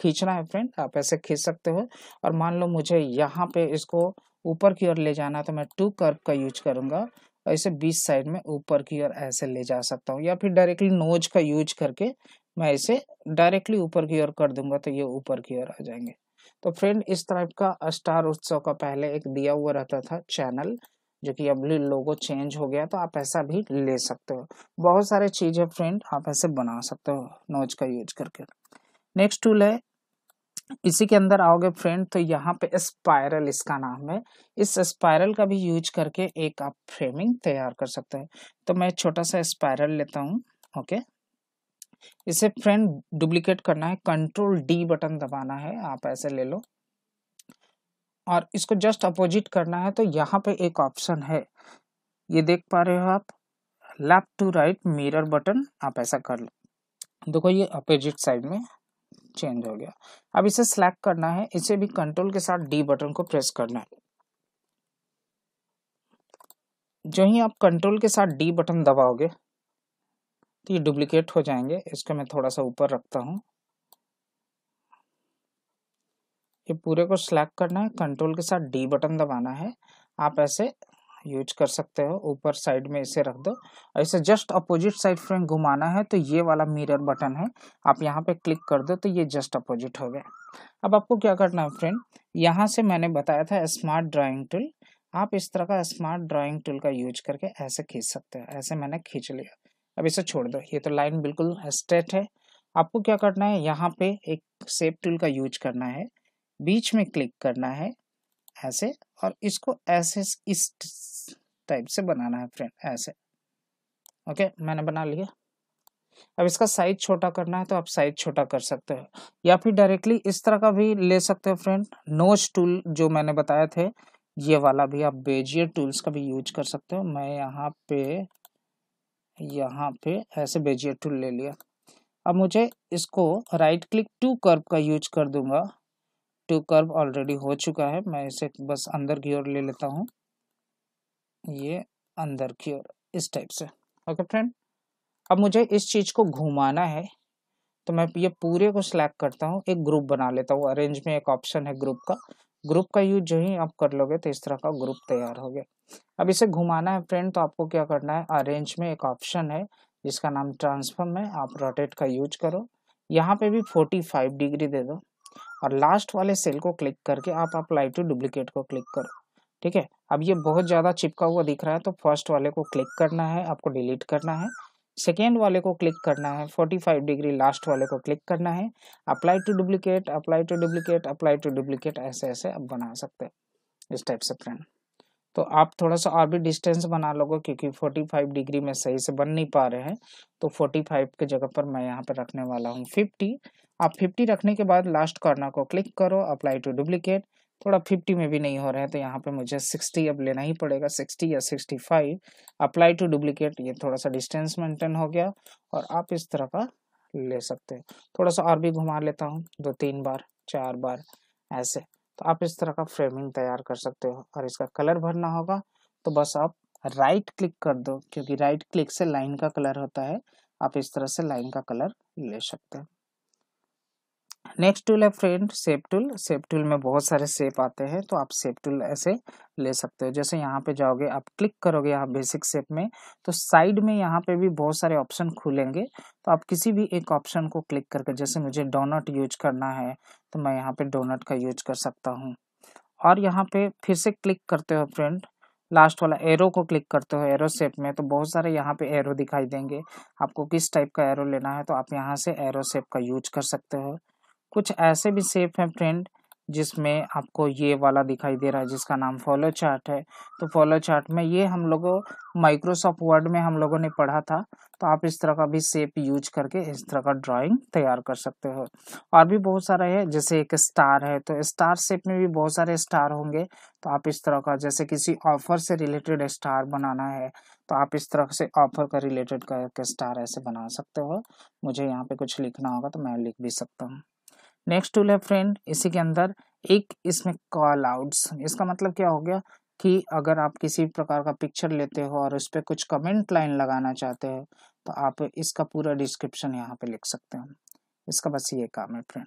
खींचना है फ्रेंड आप ऐसे खींच सकते हो और मान लो मुझे यहाँ पे इसको ऊपर की ओर ले जाना है तो मैं टू कर्व का यूज करूँगा और इसे बीच साइड में ऊपर की ओर ऐसे ले जा सकता हूँ या फिर डायरेक्टली नोज का यूज करके मैं इसे डायरेक्टली ऊपर की ओर कर दूंगा तो ये ऊपर की ओर आ जाएंगे तो फ्रेंड इस टाइप का स्टार उत्सव का पहले एक दिया हुआ रहता था चैनल जो कि अब लोगो चेंज हो गया तो आप ऐसा भी ले सकते हो बहुत सारे चीज़ है फ्रेंड आप ऐसे बना सकते हो नोच का यूज करके नेक्स्ट टूल है इसी के अंदर आओगे फ्रेंड तो यहाँ पे स्पायरल इसका नाम है इस स्पायरल का भी यूज करके एक आप फ्रेमिंग तैयार कर सकते हैं तो मैं छोटा सा स्पायरल लेता हूँ ओके okay? इसे फ्रेंड डुप्लीकेट करना है कंट्रोल डी बटन दबाना है आप ऐसे ले लो और इसको जस्ट अपोजिट करना है तो यहाँ पे एक ऑप्शन है ये देख पा रहे हो आप left to right mirror button आप ऐसा कर लो देखो ये अपोजिट साइड में चेंज हो गया अब इसे स्लैक करना है इसे भी कंट्रोल के साथ डी बटन को प्रेस करना है जो ही आप कंट्रोल के साथ डी बटन दबाओगे तो ये डुप्लीकेट हो जाएंगे इसको मैं थोड़ा सा ऊपर रखता हूँ ये पूरे को सिलेक्ट करना है कंट्रोल के साथ डी बटन दबाना है आप ऐसे यूज कर सकते हो ऊपर साइड में इसे रख दो ऐसे जस्ट अपोजिट साइड फ्रेम घुमाना है तो ये वाला मिरर बटन है आप यहाँ पे क्लिक कर दो तो ये जस्ट अपोजिट हो गया अब आपको क्या करना है फ्रेंड यहाँ से मैंने बताया था स्मार्ट ड्राइंग टूल आप इस तरह का स्मार्ट ड्राइंग टूल का यूज करके ऐसे खींच सकते हो ऐसे मैंने खींच लिया अब इसे छोड़ दो ये तो लाइन बिल्कुल स्ट्रेट है आपको क्या करना है यहाँ पे एक सेप टूल का यूज करना है बीच में क्लिक करना है ऐसे और इसको ऐसे इस टाइप से बनाना है फ्रेंड ऐसे ओके मैंने बना लिया अब इसका साइज छोटा करना है तो आप साइज छोटा कर सकते हो या फिर डायरेक्टली इस तरह का भी ले सकते हो फ्रेंड नोज टूल जो मैंने बताए थे ये वाला भी आप बेजियर टूल्स का भी यूज कर सकते हो मैं यहाँ पे यहाँ पे ऐसे बेजियर टूल ले लिया अब मुझे इसको राइट क्लिक टू कर्व का यूज कर दूंगा टू कर्व ऑलरेडी हो चुका है मैं इसे बस अंदर की ओर ले लेता हूँ ये अंदर की ओर इस टाइप से ओके फ्रेंड अब मुझे इस चीज़ को घुमाना है तो मैं ये पूरे को सिलेक्ट करता हूँ एक ग्रुप बना लेता हूँ अरेंज में एक ऑप्शन है ग्रुप का ग्रुप का यूज जो ही आप कर लोगे तो इस तरह का ग्रुप तैयार हो गया अब इसे घुमाना है फ्रेंड तो आपको क्या करना है अरेंज में एक ऑप्शन है जिसका नाम ट्रांसफॉर्म है आप रोटेट का यूज करो यहाँ पे भी 45 डिग्री दे दो और लास्ट वाले सेल को क्लिक करके आप अप्लाई टू डुप्लीकेट को क्लिक करो ठीक है अब ये बहुत ज़्यादा चिपका हुआ दिख रहा है तो फर्स्ट वाले को क्लिक करना है आपको डिलीट करना है सेकेंड वाले को क्लिक करना है 45 डिग्री लास्ट वाले को क्लिक करना है apply to duplicate apply to duplicate apply to duplicate ऐसे ऐसे आप बना सकते हैं इस टाइप से फ्रेंड तो आप थोड़ा सा और भी डिस्टेंस बना लोगे क्योंकि 45 डिग्री में सही से बन नहीं पा रहे हैं तो 45 के जगह पर मैं यहाँ पर रखने वाला हूँ 50 आप 50 रखने के बाद लास्ट कॉर्नर को क्लिक करो अप्लाई टू डुप्लीकेट थोड़ा फिफ्टी में भी नहीं हो रहा है तो यहाँ पे मुझे सिक्सटी अब लेना ही पड़ेगा सिक्सटी या sixty five apply to duplicate ये थोड़ा सा डिस्टेंस मेंटेन हो गया और आप इस तरह का ले सकते हैं थोड़ा सा और भी घुमा लेता हूँ दो तीन बार चार बार ऐसे तो आप इस तरह का फ्रेमिंग तैयार कर सकते हो और इसका कलर भरना होगा तो बस आप राइट क्लिक कर दो क्योंकि राइट क्लिक से लाइन का कलर होता है आप इस तरह से लाइन का कलर ले सकते हैं नेक्स्ट टूल है friend shape tool shape tool में बहुत सारे सेप आते हैं तो आप सेप टूल ऐसे ले सकते हो जैसे यहाँ पे जाओगे आप क्लिक करोगे यहाँ बेसिक सेप में तो साइड में यहाँ पे भी बहुत सारे ऑप्शन खुलेंगे तो आप किसी भी एक ऑप्शन को क्लिक करके जैसे मुझे डोनट यूज करना है तो मैं यहाँ पे डोनट का यूज कर सकता हूँ और यहाँ पे फिर से क्लिक करते हो फ्रेंड लास्ट वाला एरो को क्लिक करते हो एरो सेप में तो बहुत सारे यहाँ पे एरो दिखाई देंगे आपको किस टाइप का एरो लेना है तो आप यहाँ से एरो सेप का यूज कर सकते हो कुछ ऐसे भी सेप हैं फ्रेंड जिसमें आपको ये वाला दिखाई दे रहा है जिसका नाम फॉलो चार्ट है तो फॉलो चार्ट में ये हम लोगों माइक्रोसॉफ्ट वर्ड में हम लोगों ने पढ़ा था तो आप इस तरह का भी सेप यूज करके इस तरह का ड्राइंग तैयार कर सकते हो और भी बहुत सारे है जैसे एक स्टार है तो स्टार सेप में भी बहुत सारे स्टार होंगे तो आप इस तरह का जैसे किसी ऑफर से रिलेटेड स्टार बनाना है तो आप इस तरह से ऑफर का रिलेटेड करके स्टार ऐसे बना सकते हो मुझे यहाँ पे कुछ लिखना होगा तो मैं लिख भी सकता हूँ नेक्स्ट टूल है फ्रेंड इसी के अंदर एक इसमें कॉल आउट्स इसका मतलब क्या हो गया कि अगर आप किसी प्रकार का पिक्चर लेते हो और उस पर कुछ कमेंट लाइन लगाना चाहते हो तो आप इसका पूरा डिस्क्रिप्शन यहाँ पे लिख सकते हो इसका बस ये काम है फ्रेंड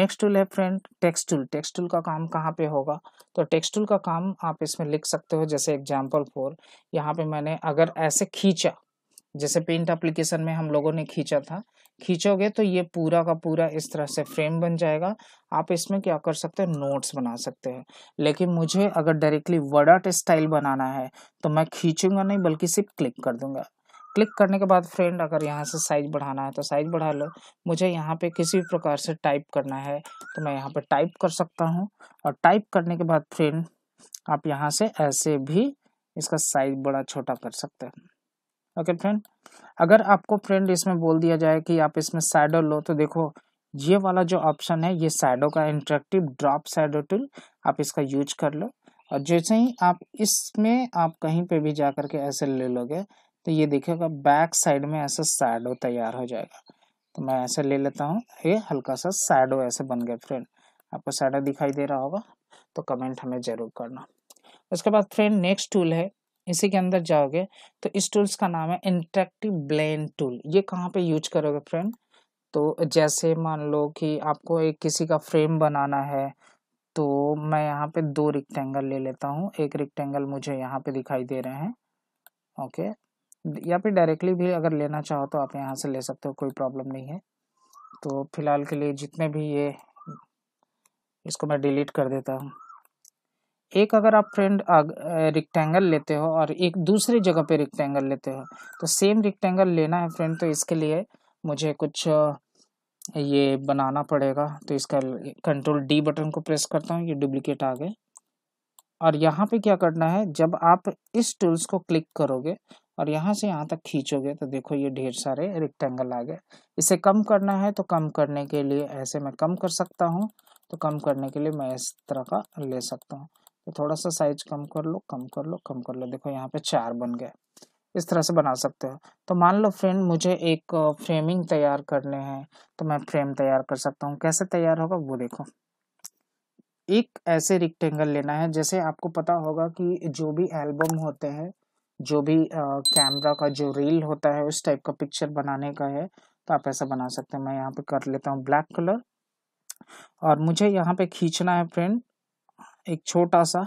नेक्स्ट टूल है friend text tool text tool का काम कहाँ पे होगा तो टेक्स्ट टूल का काम आप इसमें लिख सकते हो जैसे एग्जाम्पल फोर यहाँ पे मैंने अगर ऐसे खींचा जैसे पेंट एप्लीकेशन में हम लोगों ने खींचा था खींचोगे तो ये पूरा का पूरा इस तरह से फ्रेम बन जाएगा आप इसमें क्या कर सकते हैं नोट्स बना सकते हैं लेकिन मुझे अगर डायरेक्टली वर्ड स्टाइल बनाना है तो मैं खींचूंगा नहीं बल्कि सिर्फ क्लिक कर दूंगा क्लिक करने के बाद फ्रेंड अगर यहाँ से साइज बढ़ाना है तो साइज बढ़ा लो मुझे यहाँ पे किसी भी प्रकार से टाइप करना है तो मैं यहाँ पे टाइप कर सकता हूँ और टाइप करने के बाद फ्रेंड आप यहाँ से ऐसे भी इसका साइज बड़ा छोटा कर सकते हैं ओके फ्रेंड अगर आपको फ्रेंड इसमें बोल दिया जाए कि आप इसमें साइडो लो तो देखो ये वाला जो ऑप्शन है ये साइडो का इंट्रेक्टिव ड्रॉप साइडो टूल आप इसका यूज कर लो और जैसे ही आप इसमें आप कहीं पे भी जा करके ऐसे ले लोगे तो ये देखेगा बैक साइड में ऐसा साइडो तैयार हो जाएगा तो मैं ऐसे ले लेता हूँ ये हल्का सा साइडो ऐसे बन गया फ्रेंड आपको साइडो दिखाई दे रहा होगा तो कमेंट हमें ज़रूर करना उसके बाद फ्रेंड नेक्स्ट टूल है इसी के अंदर जाओगे तो इस टूल्स का नाम है इंटरेक्टिव ब्लेंड टूल ये कहाँ पे यूज करोगे फ्रेंड तो जैसे मान लो कि आपको एक किसी का फ्रेम बनाना है तो मैं यहाँ पे दो रिक्टेंगल ले लेता हूँ एक रिक्टेंगल मुझे यहाँ पे दिखाई दे रहे हैं ओके या फिर डायरेक्टली भी अगर लेना चाहो तो आप यहाँ से ले सकते हो कोई प्रॉब्लम नहीं है तो फिलहाल के लिए जितने भी ये इसको मैं डिलीट कर देता हूँ एक अगर आप फ्रेंड रिक्टेंगल लेते हो और एक दूसरी जगह पे रिक्टेंगल लेते हो तो सेम रिक्टेंगल लेना है फ्रेंड तो इसके लिए मुझे कुछ ये बनाना पड़ेगा तो इसका कंट्रोल डी बटन को प्रेस करता हूँ ये डुप्लीकेट आ गए और यहाँ पे क्या करना है जब आप इस टूल्स को क्लिक करोगे और यहाँ से यहाँ तक खींचोगे तो देखो ये ढेर सारे रिक्टेंगल आ गए इसे कम करना है तो कम करने के लिए ऐसे मैं कम कर सकता हूँ तो कम करने के लिए मैं इस तरह का ले सकता हूँ तो थोड़ा सा साइज कम कर लो कम कर लो कम कर लो देखो यहाँ पे चार बन गए इस तरह से बना सकते हो तो मान लो फ्रेंड मुझे एक फ्रेमिंग तैयार करने हैं तो मैं फ्रेम तैयार कर सकता हूँ कैसे तैयार होगा वो देखो एक ऐसे रिक्टेंगल लेना है जैसे आपको पता होगा कि जो भी एल्बम होते हैं जो भी कैमरा का जो रील होता है उस टाइप का पिक्चर बनाने का है तो आप ऐसा बना सकते हैं मैं यहाँ पे कर लेता हूँ ब्लैक कलर और मुझे यहाँ पे खींचना है फ्रेंड एक छोटा सा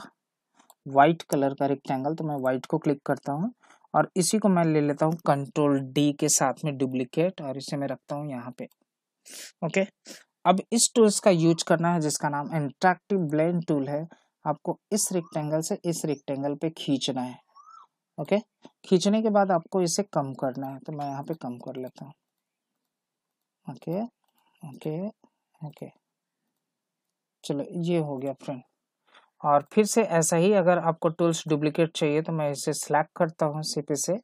वाइट कलर का रेक्टेंगल तो मैं वाइट को क्लिक करता हूँ और इसी को मैं ले लेता हूँ कंट्रोल डी के साथ में डुप्लीकेट और इसे मैं रखता हूँ यहाँ पे ओके अब इस टूल्स का यूज करना है जिसका नाम इंट्रैक्टिव ब्लेंड टूल है आपको इस रेक्टेंगल से इस रेक्टेंगल पे खींचना है ओके खींचने के बाद आपको इसे कम करना है तो मैं यहाँ पे कम कर लेता हूँ ओके ओके ओके चलो ये हो गया फ्रेंड और फिर से ऐसा ही अगर आपको टूल्स डुप्लीकेट चाहिए तो मैं इसे स्लैक करता हूँ सीपी से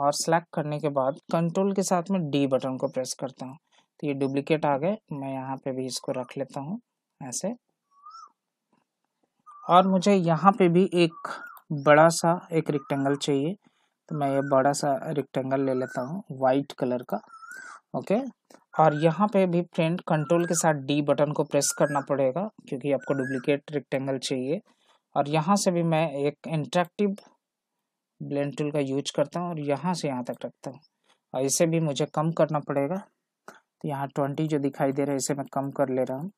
और स्लैक करने के बाद कंट्रोल के साथ में डी बटन को प्रेस करता हूँ तो ये डुप्लीकेट आ गए मैं यहाँ पे भी इसको रख लेता हूँ ऐसे और मुझे यहाँ पे भी एक बड़ा सा एक रिक्टेंगल चाहिए तो मैं ये बड़ा सा रिक्टेंगल ले लेता हूँ वाइट कलर का ओके और यहाँ पे भी फ्रेंड कंट्रोल के साथ डी बटन को प्रेस करना पड़ेगा क्योंकि आपको डुप्लीकेट रेक्टेंगल चाहिए और यहाँ से भी मैं एक इंट्रैक्टिव ब्लेंड टूल का यूज करता हूँ और यहाँ से यहाँ तक रखता हूँ और इसे भी मुझे कम करना पड़ेगा तो यहाँ ट्वेंटी जो दिखाई दे रहा है इसे मैं कम कर ले रहा हूँ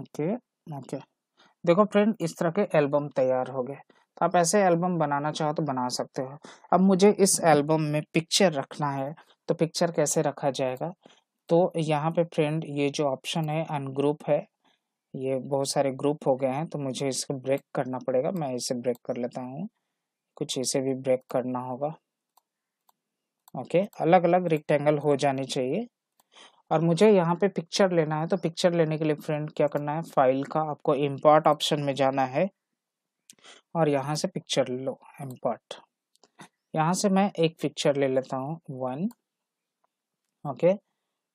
ओके ओके देखो फ्रेंड इस तरह के एल्बम तैयार हो गए तो आप ऐसे एल्बम बनाना चाहो तो बना सकते हो अब मुझे इस एल्बम में पिक्चर रखना है तो पिक्चर कैसे रखा जाएगा तो यहाँ पे फ्रेंड ये जो ऑप्शन है अनग्रुप है ये बहुत सारे ग्रुप हो गए हैं तो मुझे इसको ब्रेक करना पड़ेगा मैं इसे ब्रेक कर लेता हूँ कुछ इसे भी ब्रेक करना होगा ओके अलग अलग रेक्टेंगल हो जाने चाहिए और मुझे यहाँ पे पिक्चर लेना है तो पिक्चर लेने के लिए फ्रेंड क्या करना है फाइल का आपको इम्पोर्ट ऑप्शन में जाना है और यहाँ से पिक्चर लो इम्पोर्ट यहाँ से मैं एक पिक्चर ले लेता हूँ वन ओके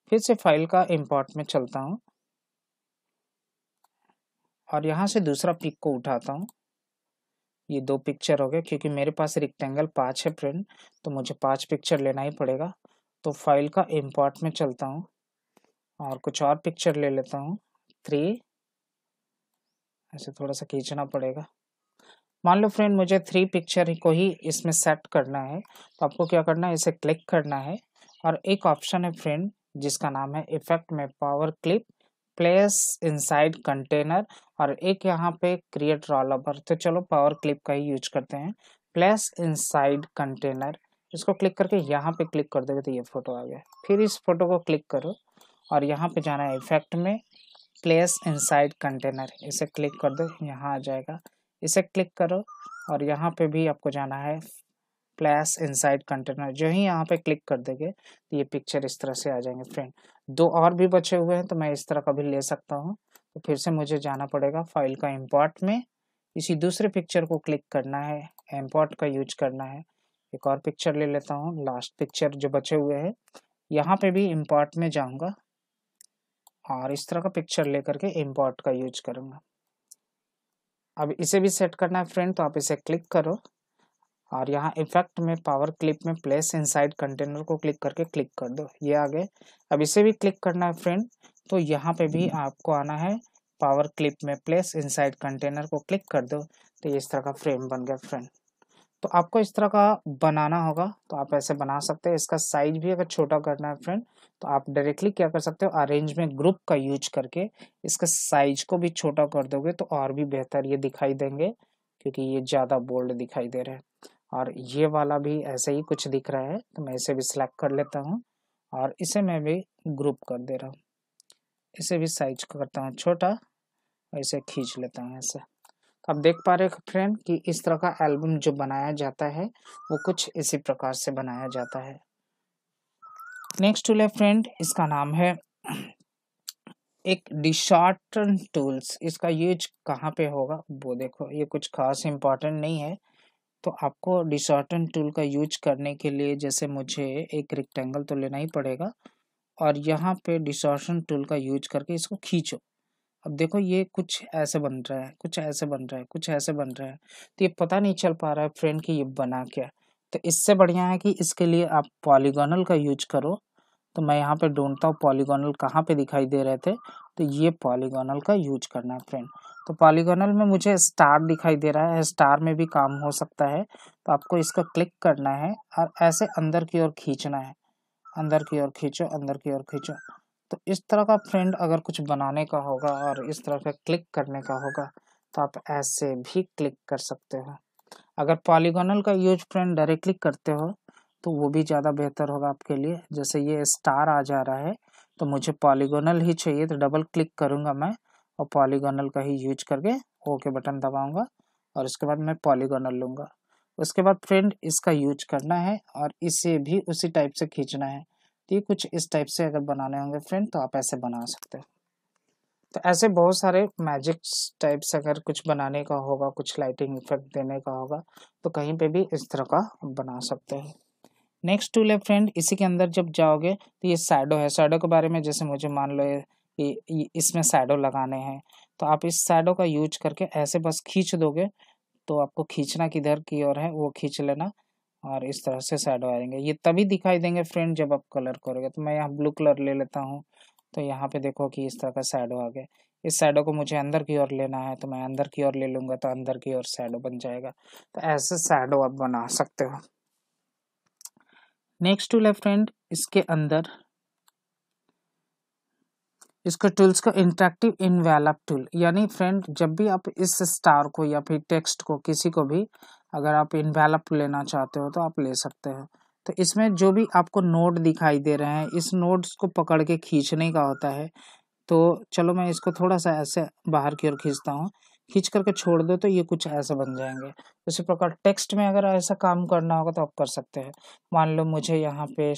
फिर से फाइल का इम्पोर्ट में चलता हूँ और यहाँ से दूसरा पिक को उठाता हूँ ये दो पिक्चर हो गए क्योंकि मेरे पास रिक्टेंगल पाँच है प्रिंट तो मुझे पाँच पिक्चर लेना ही पड़ेगा तो फाइल का इम्पोर्ट में चलता हूँ और कुछ और पिक्चर ले लेता हूँ थ्री ऐसे थोड़ा सा खींचना पड़ेगा मान लो फ्रेंड मुझे थ्री पिक्चर को ही इसमें सेट करना है तो आपको क्या करना है इसे क्लिक करना है और एक ऑप्शन है फ्रेंड जिसका नाम है इफेक्ट में power clip place inside container और एक यहाँ पे क्रिएट रॉल तो चलो पावर क्लिप का ही यूज करते हैं प्लेस इनसाइड कंटेनर इसको क्लिक करके यहाँ पे क्लिक कर देगा तो ये फोटो आ गया फिर इस फोटो को क्लिक करो और यहाँ पे जाना है इफेक्ट में प्लेस इनसाइड कंटेनर इसे क्लिक कर दो यहाँ आ जाएगा इसे क्लिक करो और यहाँ पे भी आपको जाना है स्प्लैश इनसाइड कंटेनर जो ही यहाँ पे क्लिक कर देंगे तो ये पिक्चर इस तरह से आ जाएंगे फ्रेंड दो और भी बचे हुए हैं तो मैं इस तरह का भी ले सकता हूँ तो फिर से मुझे जाना पड़ेगा फाइल का इम्पोर्ट में इसी दूसरे पिक्चर को क्लिक करना है इम्पोर्ट का यूज करना है एक और पिक्चर ले लेता हूँ लास्ट पिक्चर जो बचे हुए हैं यहाँ पे भी इम्पोर्ट में जाऊँगा और इस तरह का पिक्चर लेकर के इम्पोर्ट का यूज करूँगा अब इसे भी सेट करना है फ्रेंड तो आप इसे क्लिक करो और यहाँ इफेक्ट में पावर क्लिप में प्लेस इनसाइड कंटेनर को क्लिक करके क्लिक कर दो ये आ गए अब इसे भी क्लिक करना है फ्रेंड तो यहाँ पे भी आपको आना है पावर क्लिप में प्लेस इनसाइड कंटेनर को क्लिक कर दो तो ये इस तरह का फ्रेम बन गया फ्रेंड तो आपको इस तरह का बनाना होगा तो आप ऐसे बना सकते हैं इसका साइज भी अगर छोटा करना है फ्रेंड तो आप डायरेक्टली क्या कर सकते हो अरेंज में ग्रुप का यूज करके इसका साइज को भी छोटा कर दोगे तो और भी बेहतर ये दिखाई देंगे क्योंकि ये ज़्यादा बोल्ड दिखाई दे रहे हैं और ये वाला भी ऐसे ही कुछ दिख रहा है तो मैं इसे भी सिलेक्ट कर लेता हूँ और इसे मैं भी ग्रुप कर दे रहा हूँ इसे भी साइज करता हूँ छोटा और इसे खींच लेता हूँ ऐसे तो आप देख पा रहे फ्रेंड कि इस तरह का एल्बम जो बनाया जाता है वो कुछ इसी प्रकार से बनाया जाता है नेक्स्ट टूल है फ्रेंड इसका नाम है एक डिशॉर्टन टूल्स इसका यूज कहाँ पे होगा वो देखो ये कुछ खास इम्पोर्टेंट नहीं है तो आपको डिसऑर्टन टूल का यूज करने के लिए जैसे मुझे एक रेक्टेंगल तो लेना ही पड़ेगा और यहाँ पे डिसऑर्टन टूल का यूज करके इसको खींचो अब देखो ये कुछ ऐसे बन रहा है कुछ ऐसे बन रहा है कुछ ऐसे बन रहा है तो ये पता नहीं चल पा रहा है फ्रेंड कि ये बना क्या तो इससे बढ़िया है कि इसके लिए आप पॉलीगोनल का यूज करो तो मैं यहाँ पे ढूंढता हूँ पॉलीगोनल कहाँ पे दिखाई दे रहे थे तो ये पॉलीगोनल का यूज करना है फ्रेंड तो पॉलीगोनल में मुझे स्टार दिखाई दे रहा है स्टार में भी काम हो सकता है तो आपको इसका क्लिक करना है और ऐसे अंदर की ओर खींचना है अंदर की ओर खींचो अंदर की ओर खींचो तो इस तरह का फ्रेंड अगर कुछ बनाने का होगा और इस तरह का क्लिक करने का होगा तो आप ऐसे भी क्लिक कर सकते हो अगर पॉलीगोनल का यूज फ्रेंड डायरेक्टली करते हो तो वो भी ज़्यादा बेहतर होगा आपके लिए जैसे ये स्टार आ जा रहा है तो मुझे पॉलीगोनल ही चाहिए तो डबल क्लिक करूँगा मैं और पॉलीगोनल का ही यूज करके ओके बटन दबाऊंगा और उसके बाद मैं पॉलीगोनल लूंगा उसके बाद फ्रेंड इसका यूज करना है और इसे भी उसी टाइप से खींचना है तो ये कुछ इस टाइप से अगर बनाने होंगे फ्रेंड तो आप ऐसे बना सकते हो तो ऐसे बहुत सारे मैजिक टाइप से अगर कुछ बनाने का होगा कुछ लाइटिंग इफेक्ट देने का होगा तो कहीं पे भी इस तरह का बना सकते हो नेक्स्ट टूल है फ्रेंड इसी के अंदर जब जाओगे तो ये साइडो है साइडो के बारे में जैसे मुझे मान लो ये इसमें सैडो लगाने हैं तो आप इस सैडो का यूज करके ऐसे बस खींच दोगे तो आपको खींचना किधर की ओर है वो खींच लेना और इस तरह से सैडो आएंगे ये तभी दिखाई देंगे फ्रेंड जब आप कलर करोगे तो मैं यहाँ ब्लू कलर ले लेता हूँ तो यहाँ पे देखो कि इस तरह का सैडो आ गया इस सैडो को मुझे अंदर की ओर लेना है तो मैं अंदर की ओर ले लूँगा तो अंदर की ओर सैडो बन जाएगा तो ऐसे सैडो आप बना सकते हो नेक्स्ट टू है फ्रेंड इसके अंदर इसको टूल्स को इंटरेक्टिव इनवेलप टूल यानी फ्रेंड जब भी आप इस स्टार को या फिर टेक्स्ट को किसी को भी अगर आप इनवेलप लेना चाहते हो तो आप ले सकते हो तो इसमें जो भी आपको नोट दिखाई दे रहे हैं इस नोट्स को पकड़ के खींचने का होता है तो चलो मैं इसको थोड़ा सा ऐसे बाहर की ओर खींचता हूँ खींच करके छोड़ दो तो ये कुछ ऐसे बन जाएंगे उसी प्रकार टेक्स्ट में अगर ऐसा काम करना होगा तो आप कर सकते हैं मान लो मुझे यहाँ पे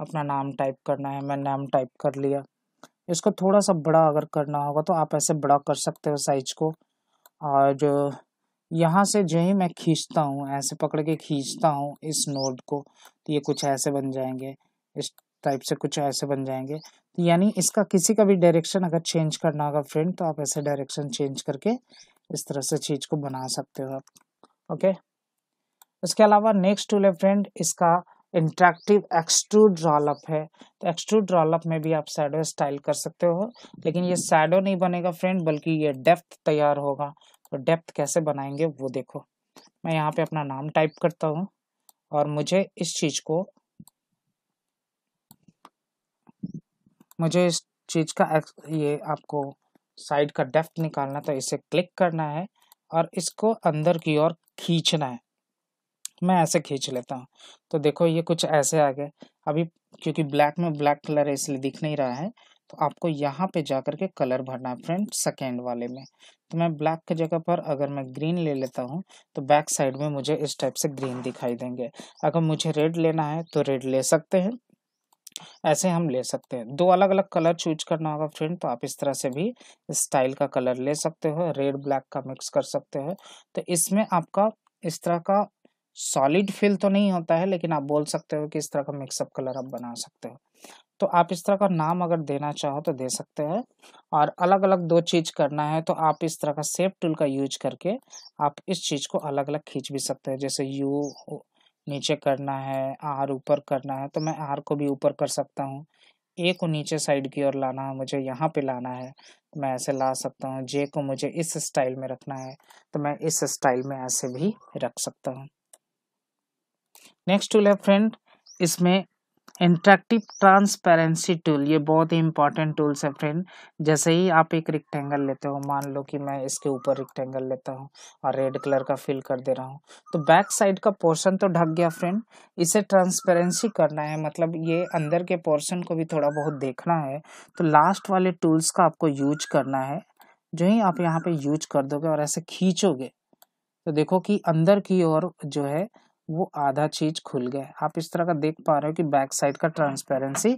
अपना नाम टाइप करना है मैं नाम टाइप कर लिया इसको थोड़ा सा बड़ा अगर करना होगा तो आप ऐसे बड़ा कर सकते हो साइज को और यहाँ से जो ही मैं खींचता हूँ ऐसे पकड़ के खींचता हूँ इस नोड को तो ये कुछ ऐसे बन जाएंगे इस टाइप से कुछ ऐसे बन जाएंगे तो यानी इसका किसी का भी डायरेक्शन अगर चेंज करना होगा फ्रेंड तो आप ऐसे डायरेक्शन चेंज करके इस तरह से चीज़ को बना सकते हो ओके इसके अलावा नेक्स्ट टूल है फ्रेंड इसका इंट्रैक्टिव एक्सट्रूड ड्रॉलअप है तो एक्सट्रूड ड्रॉलअप में भी आप सैडो स्टाइल कर सकते हो लेकिन ये सैडो नहीं बनेगा फ्रेंड बल्कि ये डेप्थ तैयार होगा तो डेप्थ कैसे बनाएंगे वो देखो मैं यहाँ पे अपना नाम टाइप करता हूँ और मुझे इस चीज़ को मुझे इस चीज़ का ये आपको साइड का डेप्थ निकालना तो इसे क्लिक करना है और इसको अंदर की ओर खींचना है मैं ऐसे खींच लेता हूँ तो देखो ये कुछ ऐसे आ गए अभी क्योंकि ब्लैक में ब्लैक कलर है इसलिए दिख नहीं रहा है तो आपको यहाँ पे जाकर के कलर भरना है फ्रेंड सेकेंड वाले में तो मैं ब्लैक के जगह पर अगर मैं ग्रीन ले लेता हूँ तो बैक साइड में मुझे इस टाइप से ग्रीन दिखाई देंगे अगर मुझे रेड लेना है तो रेड ले सकते हैं ऐसे हम ले सकते हैं दो अलग अलग कलर चूज करना होगा फ्रेंड तो आप इस तरह से भी स्टाइल का कलर ले सकते हो रेड ब्लैक का मिक्स कर सकते हो तो इसमें आपका इस तरह का सॉलिड फिल तो नहीं होता है लेकिन आप बोल सकते हो कि इस तरह का मिक्सअप कलर आप बना सकते हो तो आप इस तरह का नाम अगर देना चाहो तो दे सकते हैं और अलग अलग दो चीज़ करना है तो आप इस तरह का सेप टूल का यूज करके आप इस चीज़ को अलग अलग खींच भी सकते हैं जैसे यू नीचे करना है आर ऊपर करना है तो मैं आर को भी ऊपर कर सकता हूँ ए को नीचे साइड की ओर लाना है मुझे यहाँ पे लाना है तो मैं ऐसे ला सकता हूँ जे को मुझे इस स्टाइल में रखना है तो मैं इस स्टाइल में ऐसे भी रख सकता हूँ नेक्स्ट टूल है फ्रेंड इसमें इंट्रैक्टिव ट्रांसपेरेंसी टूल ये बहुत ही इंपॉर्टेंट टूल्स है फ्रेंड जैसे ही आप एक रिक्टेंगल लेते हो मान लो कि मैं इसके ऊपर रिक्टेंगल लेता हूँ और रेड कलर का फिल कर दे रहा हूँ तो बैक साइड का पोर्शन तो ढक गया फ्रेंड इसे ट्रांसपेरेंसी करना है मतलब ये अंदर के पोर्शन को भी थोड़ा बहुत देखना है तो लास्ट वाले टूल्स का आपको यूज करना है जो ही आप यहाँ पे यूज कर दोगे और ऐसे खींचोगे तो देखो कि अंदर की ओर जो है वो आधा चीज खुल गया आप इस तरह का देख पा रहे हो कि बैक साइड का ट्रांसपेरेंसी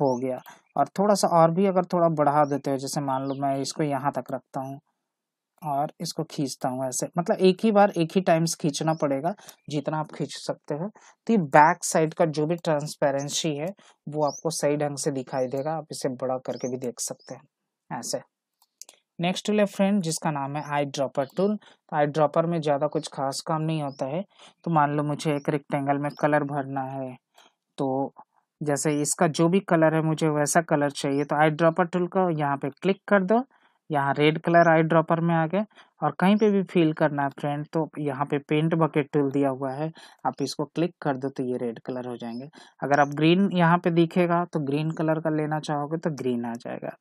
हो गया और थोड़ा सा और भी अगर थोड़ा बढ़ा देते हो जैसे मान लो मैं इसको यहाँ तक रखता हूँ और इसको खींचता हूँ ऐसे मतलब एक ही बार एक ही टाइम्स खींचना पड़ेगा जितना आप खींच सकते हो तो ये बैक साइड का जो भी ट्रांसपेरेंसी है वो आपको सही ढंग से दिखाई देगा आप इसे बड़ा करके भी देख सकते हैं ऐसे नेक्स्ट टूल है फ्रेंड जिसका नाम है आई ड्रॉपर टूल तो आई ड्रॉपर में ज़्यादा कुछ खास काम नहीं होता है तो मान लो मुझे एक रेक्टेंगल में कलर भरना है तो जैसे इसका जो भी कलर है मुझे वैसा कलर चाहिए तो आई ड्रॉपर टूल का यहाँ पे क्लिक कर दो यहाँ रेड कलर आई ड्रॉपर में आ गए और कहीं पे भी फील करना है फ्रेंड तो यहाँ पे पेंट बकेट टूल दिया हुआ है आप इसको क्लिक कर दो तो ये रेड कलर हो जाएंगे अगर आप ग्रीन यहाँ पे दिखेगा तो ग्रीन कलर का लेना चाहोगे तो ग्रीन आ जाएगा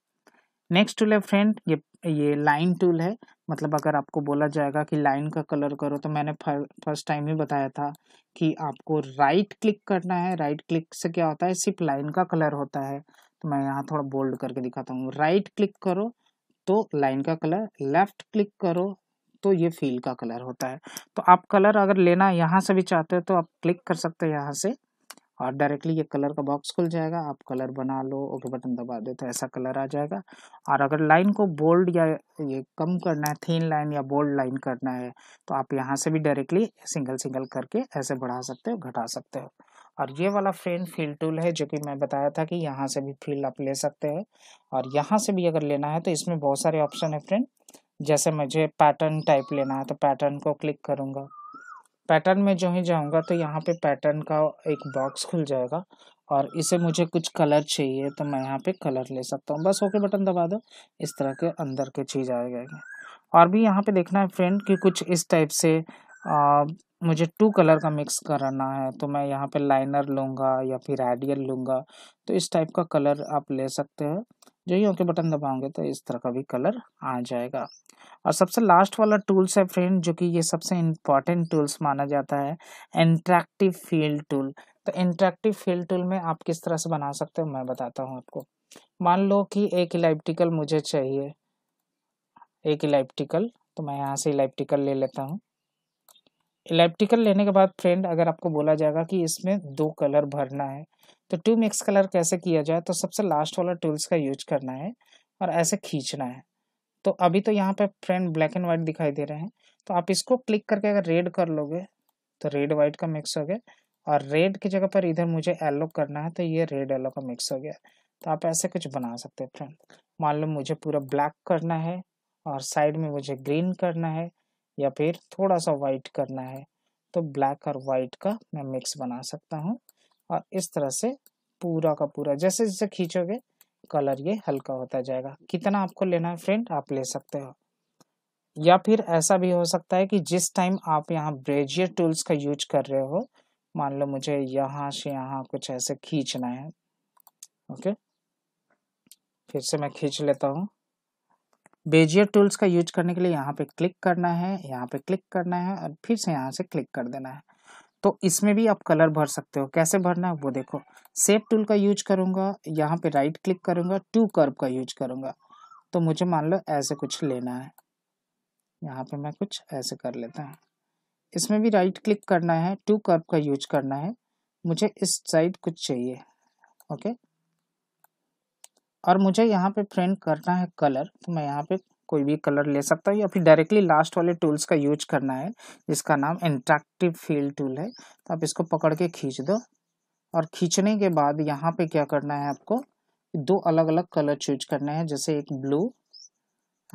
नेक्स्ट टूल है फ्रेंड ये ये लाइन टूल है मतलब अगर आपको बोला जाएगा कि लाइन का कलर करो तो मैंने फर्स्ट टाइम ही बताया था कि आपको राइट क्लिक करना है राइट क्लिक से क्या होता है सिर्फ लाइन का कलर होता है तो मैं यहाँ थोड़ा बोल्ड करके दिखाता हूँ राइट क्लिक करो तो लाइन का कलर लेफ्ट क्लिक करो तो ये फील का कलर होता है तो आप कलर अगर लेना यहाँ से भी चाहते हो तो आप क्लिक कर सकते हैं यहाँ से और डायरेक्टली ये कलर का बॉक्स खुल जाएगा आप कलर बना लो ओके बटन दबा दो तो ऐसा कलर आ जाएगा और अगर लाइन को बोल्ड या ये कम करना है थीन लाइन या बोल्ड लाइन करना है तो आप यहाँ से भी डायरेक्टली सिंगल सिंगल करके ऐसे बढ़ा सकते हो घटा सकते हो और ये वाला फ्रेन फील टूल है जो कि मैं बताया था कि यहाँ से भी फील आप ले सकते हैं और यहाँ से भी अगर लेना है तो इसमें बहुत सारे ऑप्शन है फ्रेंड जैसे मुझे पैटर्न टाइप लेना है तो पैटर्न को क्लिक करूँगा पैटर्न में जो ही जाऊँगा तो यहाँ पे पैटर्न का एक बॉक्स खुल जाएगा और इसे मुझे कुछ कलर चाहिए तो मैं यहाँ पे कलर ले सकता हूँ बस ओके बटन दबा दो इस तरह के अंदर के चीज़ आ जाएगी और भी यहाँ पे देखना है फ्रेंड कि कुछ इस टाइप से आ, मुझे टू कलर का मिक्स कराना है तो मैं यहाँ पे लाइनर लूँगा या फिर रेडियल लूँगा तो इस टाइप का कलर आप ले सकते हैं जो ये ओके बटन दबाओगे तो इस तरह का भी कलर आ जाएगा और सबसे लास्ट वाला टूल्स है फ्रेंड जो कि ये सबसे इम्पॉर्टेंट टूल्स माना जाता है इंट्रैक्टिव फील्ड टूल तो इंट्रैक्टिव फील्ड टूल में आप किस तरह से बना सकते हो मैं बताता हूँ आपको मान लो कि एक इलेप्टिकल मुझे चाहिए एक इलेप्टिकल तो मैं यहाँ से इलेप्टिकल ले लेता हूँ इलेप्टिकल लेने के बाद फ्रेंड अगर आपको बोला जाएगा कि इसमें दो कलर भरना है तो टू मिक्स कलर कैसे किया जाए तो सबसे लास्ट वाला टूल्स का यूज करना है और ऐसे खींचना है तो अभी तो यहाँ पे फ्रेंड ब्लैक एंड व्हाइट दिखाई दे रहे हैं तो आप इसको क्लिक करके अगर रेड कर लोगे तो रेड व्हाइट का मिक्स हो गया और रेड की जगह पर इधर मुझे येलो करना है तो ये रेड येलो का मिक्स हो गया तो आप ऐसे कुछ बना सकते हैं फ्रेंड मान लो मुझे पूरा ब्लैक करना है और साइड में मुझे ग्रीन करना है या फिर थोड़ा सा वाइट करना है तो ब्लैक और वाइट का मैं मिक्स बना सकता हूँ और इस तरह से पूरा का पूरा जैसे जैसे खींचोगे कलर ये हल्का होता जाएगा कितना आपको लेना है फ्रेंड आप ले सकते हो या फिर ऐसा भी हो सकता है कि जिस टाइम आप यहाँ ब्रेजियर टूल्स का यूज कर रहे हो मान लो मुझे यहाँ से यहाँ कुछ ऐसे खींचना है ओके फिर से मैं खींच लेता हूँ बेजियर टूल्स का यूज करने के लिए यहाँ पे क्लिक करना है यहाँ पे क्लिक करना है और फिर से यहाँ से क्लिक कर देना है तो इसमें भी आप कलर भर सकते हो कैसे भरना है वो देखो सेप टूल का यूज करूँगा यहाँ पे राइट क्लिक करूँगा टू कर्व का यूज करूँगा तो मुझे मान लो ऐसे कुछ लेना है यहाँ पे मैं कुछ ऐसे कर लेता हूँ इसमें भी राइट क्लिक करना है टू कर्व का यूज करना है मुझे इस साइड कुछ चाहिए ओके और मुझे यहाँ पे प्रिंट करना है कलर तो मैं यहाँ पे कोई भी कलर ले सकता हूँ या फिर डायरेक्टली लास्ट वाले टूल्स का यूज करना है जिसका नाम इंट्रैक्टिव फील टूल है तो आप इसको पकड़ के खींच दो और खींचने के बाद यहाँ पे क्या करना है आपको दो अलग अलग कलर चूज करने हैं जैसे एक ब्लू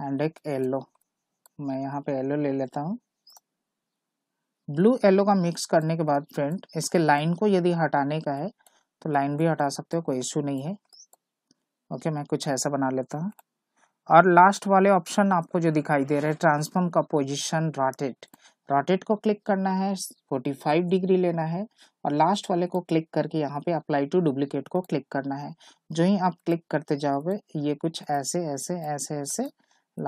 एंड एक येलो मैं यहाँ पे येलो ले लेता हूँ ब्लू येलो का मिक्स करने के बाद फ्रेंड इसके लाइन को यदि हटाने का है तो लाइन भी हटा सकते हो कोई इशू नहीं है ओके मैं कुछ ऐसा बना लेता हूँ और लास्ट वाले ऑप्शन आपको जो दिखाई दे रहे हैं ट्रांसफॉर्म का पोजिशन रॉटेट रॉटेट को क्लिक करना है 45 डिग्री लेना है और लास्ट वाले को क्लिक करके यहाँ पे अप्लाई टू डुप्लीकेट को क्लिक करना है जो ही आप क्लिक करते जाओगे ये कुछ ऐसे ऐसे ऐसे ऐसे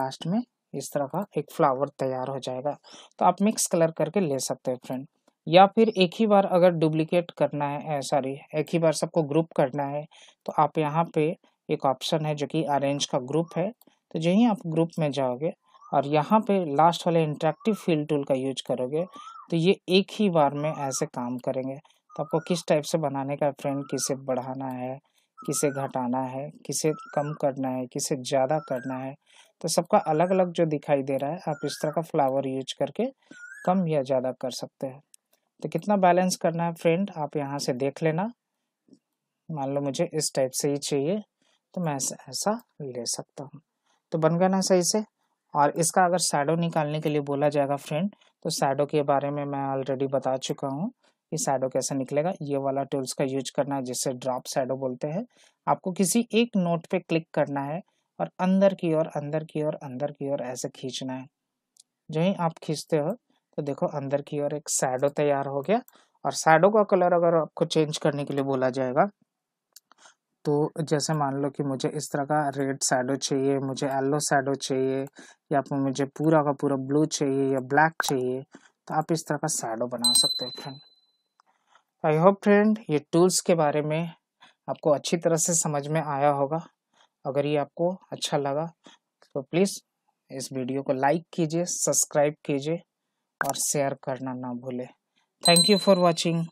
लास्ट में इस तरह का एक फ्लावर तैयार हो जाएगा तो आप मिक्स कलर करके ले सकते हैं फ्रेंड या फिर एक ही बार अगर डुप्लीकेट करना है सॉरी eh, एक ही बार सबको ग्रुप करना है तो आप यहाँ पे एक ऑप्शन है जो कि अरेंज का ग्रुप है तो ही आप ग्रुप में जाओगे और यहाँ पे लास्ट वाले इंटरेक्टिव फील टूल का यूज करोगे तो ये एक ही बार में ऐसे काम करेंगे तो आपको किस टाइप से बनाने का फ्रेंड किसे बढ़ाना है किसे घटाना है किसे कम करना है किसे ज़्यादा करना है तो सबका अलग अलग जो दिखाई दे रहा है आप इस तरह का फ्लावर यूज करके कम या ज़्यादा कर सकते हैं तो कितना बैलेंस करना है फ्रेंड आप यहाँ से देख लेना मान लो मुझे इस टाइप से ही चाहिए तो मैं ऐसा ले सकता हूँ तो बन गया ना सही से और इसका अगर सैडो निकालने के लिए बोला जाएगा फ्रेंड तो सैडो के बारे में मैं ऑलरेडी बता चुका हूँ कि सैडो कैसे निकलेगा ये वाला टूल्स का यूज करना है जिससे ड्रॉप सैडो बोलते हैं आपको किसी एक नोट पे क्लिक करना है और अंदर की ओर अंदर की ओर अंदर की ओर ऐसे खींचना है जो ही आप खींचते हो तो देखो अंदर की ओर एक सैडो तैयार हो गया और सैडो का कलर अगर आपको चेंज करने के लिए बोला जाएगा तो जैसे मान लो कि मुझे इस तरह का रेड शेडो चाहिए मुझे येलो शेडो चाहिए या फिर मुझे पूरा का पूरा ब्लू चाहिए या ब्लैक चाहिए तो आप इस तरह का सैडो बना सकते हो फ्रेंड आई होप फ्रेंड ये टूल्स के बारे में आपको अच्छी तरह से समझ में आया होगा अगर ये आपको अच्छा लगा तो प्लीज़ इस वीडियो को लाइक कीजिए सब्सक्राइब कीजिए और शेयर करना ना भूले थैंक यू फॉर वॉचिंग